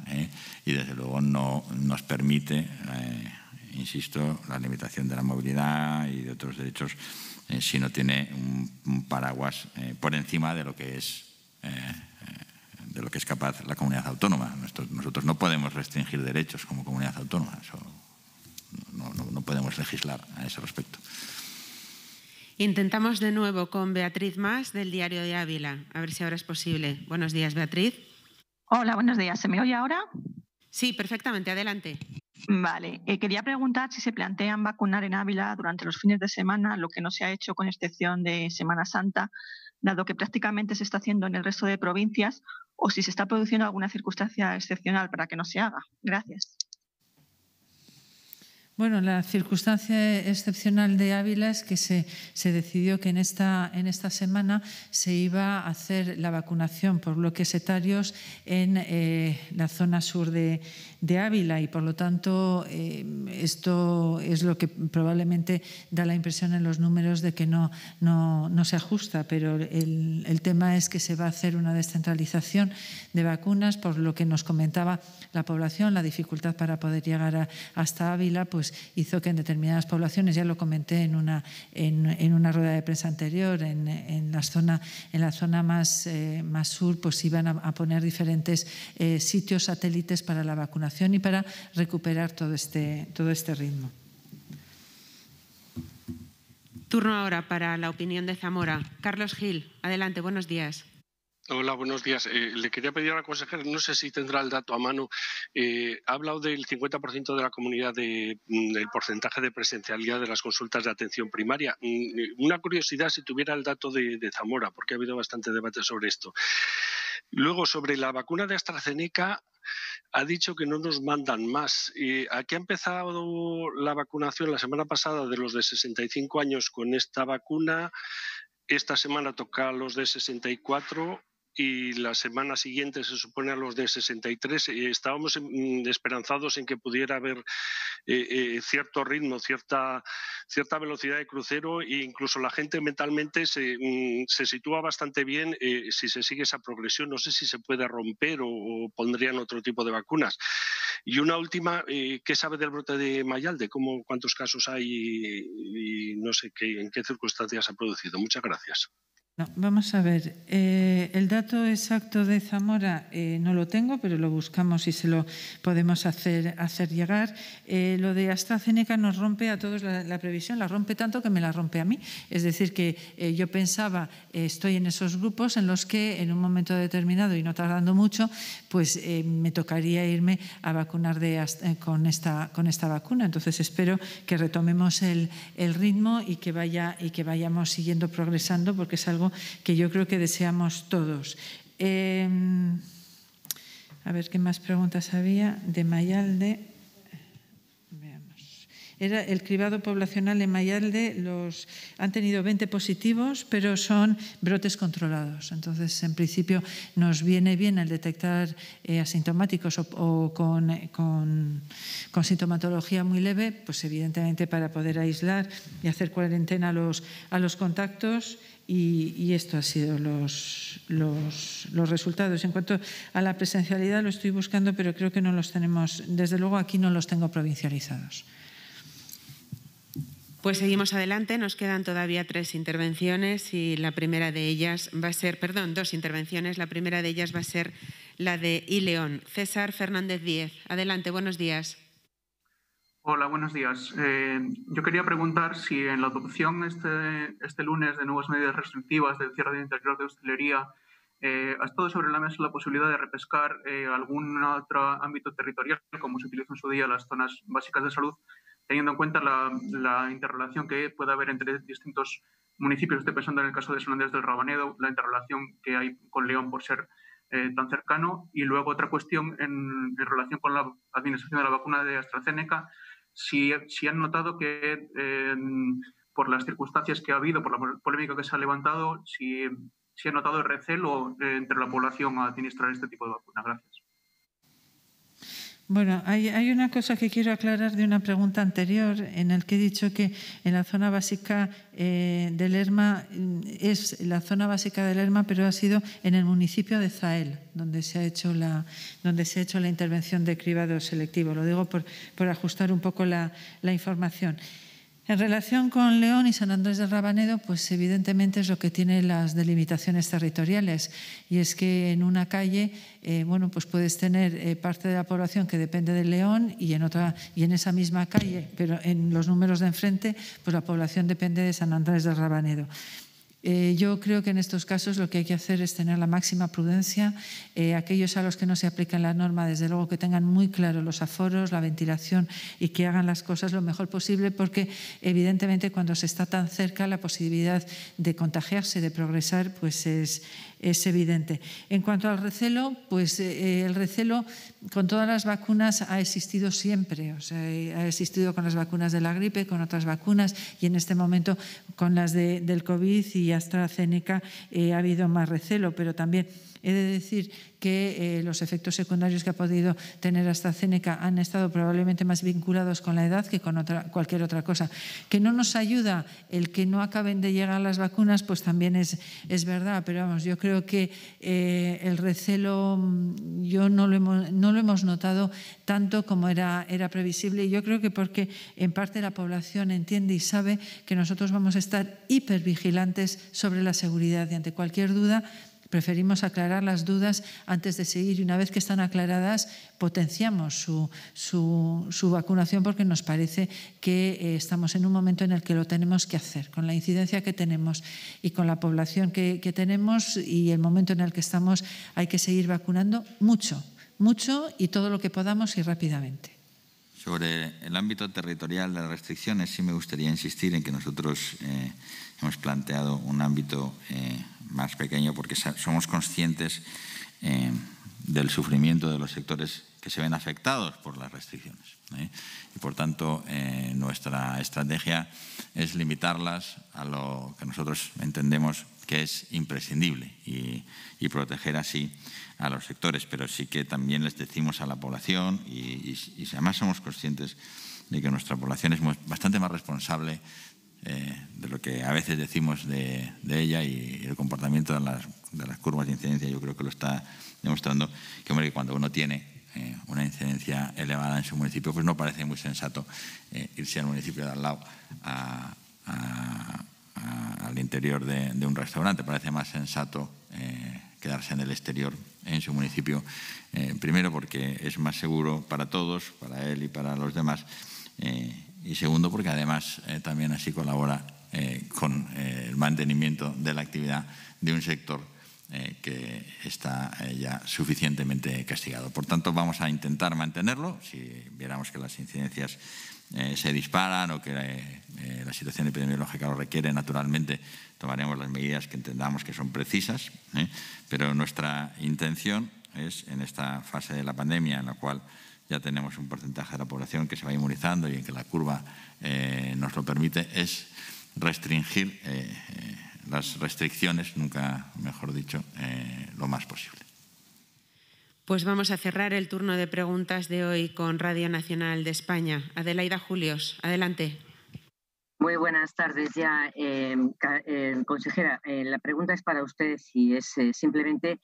Y desde luego no nos permite, insisto, la limitación de la movilidad y de otros derechos si no tiene un, un paraguas por encima de lo que es de lo que es capaz la comunidad autónoma. Nosotros, nosotros no podemos restringir derechos como comunidad autónoma, no, podemos legislar a ese respecto. Intentamos de nuevo con Beatriz Más del Diario de Ávila, a ver si ahora es posible. Buenos días, Beatriz. Hola, buenos días. ¿Se me oye ahora? Sí, perfectamente. Adelante. Vale. Eh, quería preguntar si se plantean vacunar en Ávila durante los fines de semana, lo que no se ha hecho con excepción de Semana Santa, dado que prácticamente se está haciendo en el resto de provincias, o si se está produciendo alguna circunstancia excepcional para que no se haga. Gracias. Bueno, la circunstancia excepcional de Ávila es que se, se, decidió que en esta, en esta semana se iba a hacer la vacunación por bloques etarios en eh, la zona sur de, de Ávila y por lo tanto eh, esto es lo que probablemente da la impresión en los números de que no, no, se ajusta, pero el, tema es que se va a hacer una descentralización de vacunas, por lo que nos comentaba la población, la dificultad para poder llegar hasta Ávila, pues hizo que en determinadas poblaciones, ya lo comenté en una, en, una rueda de prensa anterior, en, la, zona, en la zona más, eh, más sur, pues iban a, poner diferentes eh, sitios satélites para la vacunación y para recuperar todo este, todo este ritmo. Turno ahora para la opinión de Zamora. Carlos Gil, adelante, buenos días. Hola, buenos días. Eh, le quería pedir al la no sé si tendrá el dato a mano, eh, ha hablado del 50% de la comunidad, de, mm, del porcentaje de presencialidad de las consultas de atención primaria. Mm, eh, una curiosidad si tuviera el dato de, de Zamora, porque ha habido bastante debate sobre esto. Luego, sobre la vacuna de AstraZeneca, ha dicho que no nos mandan más. Y aquí ha empezado la vacunación la semana pasada de los de 65 años con esta vacuna. Esta semana toca a los de 64 y la semana siguiente se supone a los de 63. Eh, estábamos mm, esperanzados en que pudiera haber eh, eh, cierto ritmo, cierta, cierta velocidad de crucero e incluso la gente mentalmente se, mm, sitúa bastante bien si se sigue esa progresión. No sé si se puede romper o, pondrían otro tipo de vacunas. Y una última, ¿qué sabe del brote de Mayalde? ¿Cómo, ¿Cuántos casos hay y, no sé en qué circunstancias ha producido? Muchas gracias vamos a ver, eh, el dato exacto de Zamora eh, no lo tengo, pero lo buscamos y se lo podemos hacer, hacer llegar. Eh, lo de AstraZeneca nos rompe a todos la, previsión, la rompe tanto que me la rompe a mí. Es decir, que yo pensaba, estoy en esos grupos en los que en un momento determinado y no tardando mucho, pues me tocaría irme a vacunar de, con, esta, con esta vacuna. Entonces espero que retomemos el, ritmo y que, vaya, y que vayamos siguiendo progresando porque es algo que yo creo que deseamos todos. Em, a ver qué más preguntas había de Mayalde era el cribado poblacional en Mayalde, han tenido 20 positivos, pero son brotes controlados. Entonces, en principio, nos viene bien el detectar eh, asintomáticos o, eh, con, sintomatología muy leve, pues evidentemente para poder aislar y hacer cuarentena a los, a los contactos y, y, esto ha sido los, los, los, resultados. En cuanto a la presencialidad, lo estoy buscando, pero creo que no los tenemos, desde luego aquí no los tengo provincializados. Pues seguimos adelante, nos quedan todavía tres intervenciones y la primera de ellas va a ser, perdón, dos intervenciones, la primera de ellas va a ser la de Ileón. César Fernández Díez, adelante, buenos días. Hola, buenos días. Eh, yo quería preguntar si en la adopción este, este lunes de nuevas medidas restrictivas del cierre de interior de hostelería eh, ha estado sobre la mesa la posibilidad de repescar eh, algún otro ámbito territorial, como se utiliza en su día las zonas básicas de salud, teniendo en cuenta la, interrelación que puede haber entre distintos municipios. Estoy pensando en el caso de San del Rabanedo, la interrelación que hay con León por ser eh, tan cercano. Y luego otra cuestión en, relación con la administración de la vacuna de AstraZeneca, si, si han notado que por las circunstancias que ha habido, por la polémica que se ha levantado, si, si han notado el recelo eh, entre la población a administrar este tipo de vacuna. Gracias. Bueno, hay, una cosa que quiero aclarar de una pregunta anterior en la que he dicho que en la zona básica eh, del ERMA mm, es la zona básica del ERMA, pero ha sido en el municipio de Zael donde se ha hecho la, donde se ha hecho la intervención de cribado selectivo. Lo digo por, por ajustar un poco la información. En relación con León y San Andrés de Rabanedo, pues evidentemente es lo que tiene las delimitaciones territoriales y es que en una calle, eh, bueno, pues puedes tener eh, parte de la población que depende de León y en otra y en esa misma calle, pero en los números de enfrente, pues la población depende de San Andrés de Rabanedo. Eh, yo creo que en estos casos lo que hay que hacer es tener la máxima prudencia. Eh, aquellos a los que no se aplican la norma, desde luego que tengan muy claro los aforos, la ventilación y que hagan las cosas lo mejor posible, porque evidentemente cuando se está tan cerca la posibilidad de contagiarse, de progresar, pues es, es evidente. En cuanto al recelo, pues eh, el recelo con todas las vacunas ha existido siempre, o sea, ha existido con las vacunas de la gripe, con otras vacunas y en este momento con las de, del COVID y y eh, ha habido más recelo, pero también He de decir que eh, los efectos secundarios que ha podido tener AstraZeneca han estado probablemente más vinculados con la edad que con cualquier otra cosa. Que no nos ayuda el que no acaben de llegar las vacunas, pues también es, es verdad, pero vamos, yo creo que eh, el recelo mm, yo no lo, hemos, no lo hemos notado tanto como era, era previsible y yo creo que porque en parte la población entiende y sabe que nosotros vamos a estar hipervigilantes sobre la seguridad y ante cualquier duda preferimos aclarar las dudas antes de seguir y una vez que están aclaradas potenciamos su, su, su vacunación porque nos parece que eh, estamos en un momento en el que lo tenemos que hacer, con la incidencia que tenemos y con la población que, que tenemos y el momento en el que estamos hay que seguir vacunando mucho, mucho y todo lo que podamos y rápidamente. Sobre el ámbito territorial de las restricciones, sí me gustaría insistir en que nosotros eh, hemos planteado un ámbito eh, más pequeño porque somos conscientes eh, del sufrimiento de los sectores que se ven afectados por las restricciones. ¿eh? Y por tanto, eh, nuestra estrategia es limitarlas a lo que nosotros entendemos que es imprescindible y, proteger así a los sectores. Pero sí que también les decimos a la población y, y además somos conscientes de que nuestra población es bastante más responsable eh, de lo que a veces decimos de, ella y, el comportamiento de las, de las, curvas de incidencia, yo creo que lo está demostrando, que, cuando uno tiene eh, una incidencia elevada en su municipio, pues no parece muy sensato eh, irse al municipio de al lado al interior de, un restaurante, parece más sensato quedarse en el exterior en su municipio, primero porque es más seguro para todos, para él y para los demás y segundo porque además eh, también así colabora eh, con eh, el mantenimiento de la actividad de un sector que está ya suficientemente castigado. Por tanto, vamos a intentar mantenerlo. Si viéramos que las incidencias se disparan o que la situación epidemiológica lo requiere, naturalmente tomaremos las medidas que entendamos que son precisas, pero nuestra intención es, en esta fase de la pandemia en la cual ya tenemos un porcentaje de la población que se va inmunizando y en que la curva eh, nos lo permite, es restringir eh, las restricciones, nunca mejor dicho, eh, lo más posible. Pues vamos a cerrar el turno de preguntas de hoy con Radio Nacional de España. Adelaida Julios, adelante. Muy buenas tardes ya, eh, eh, consejera. Eh, la pregunta es para usted y es simplemente,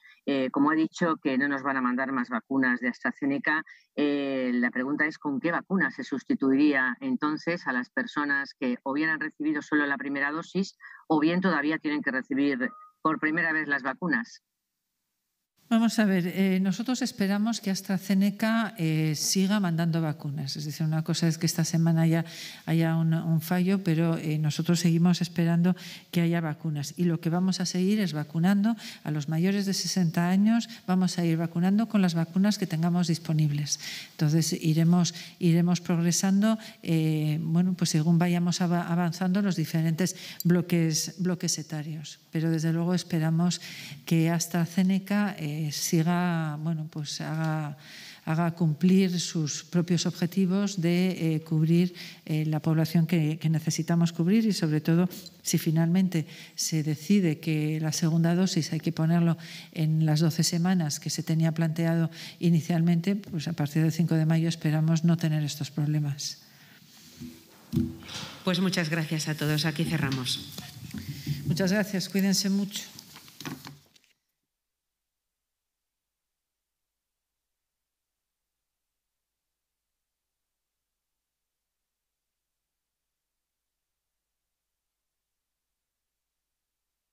como ha dicho, que no nos van a mandar más vacunas de AstraZeneca. la pregunta es con qué vacuna se sustituiría entonces a las personas que o bien han recibido solo la primera dosis o bien todavía tienen que recibir por primera vez las vacunas. Vamos a ver, eh, nosotros esperamos que AstraZeneca eh, siga mandando vacunas. Es decir, una cosa es que esta semana ya haya un, fallo, pero eh, nosotros seguimos esperando que haya vacunas. Y lo que vamos a seguir es vacunando a los mayores de 60 años, vamos a ir vacunando con las vacunas que tengamos disponibles. Entonces, iremos, iremos progresando, eh, bueno, pues según vayamos avanzando los diferentes bloques, bloques etarios. Pero desde luego esperamos que AstraZeneca siga, bueno, pues haga, cumplir sus propios objetivos de eh, cubrir eh, la población que, que, necesitamos cubrir y sobre todo si finalmente se decide que la segunda dosis hay que ponerlo en las 12 semanas que se tenía planteado inicialmente, pues a partir del 5 de mayo esperamos no tener estos problemas. Pues muchas gracias a todos. Aquí cerramos. Muchas gracias. Cuídense mucho.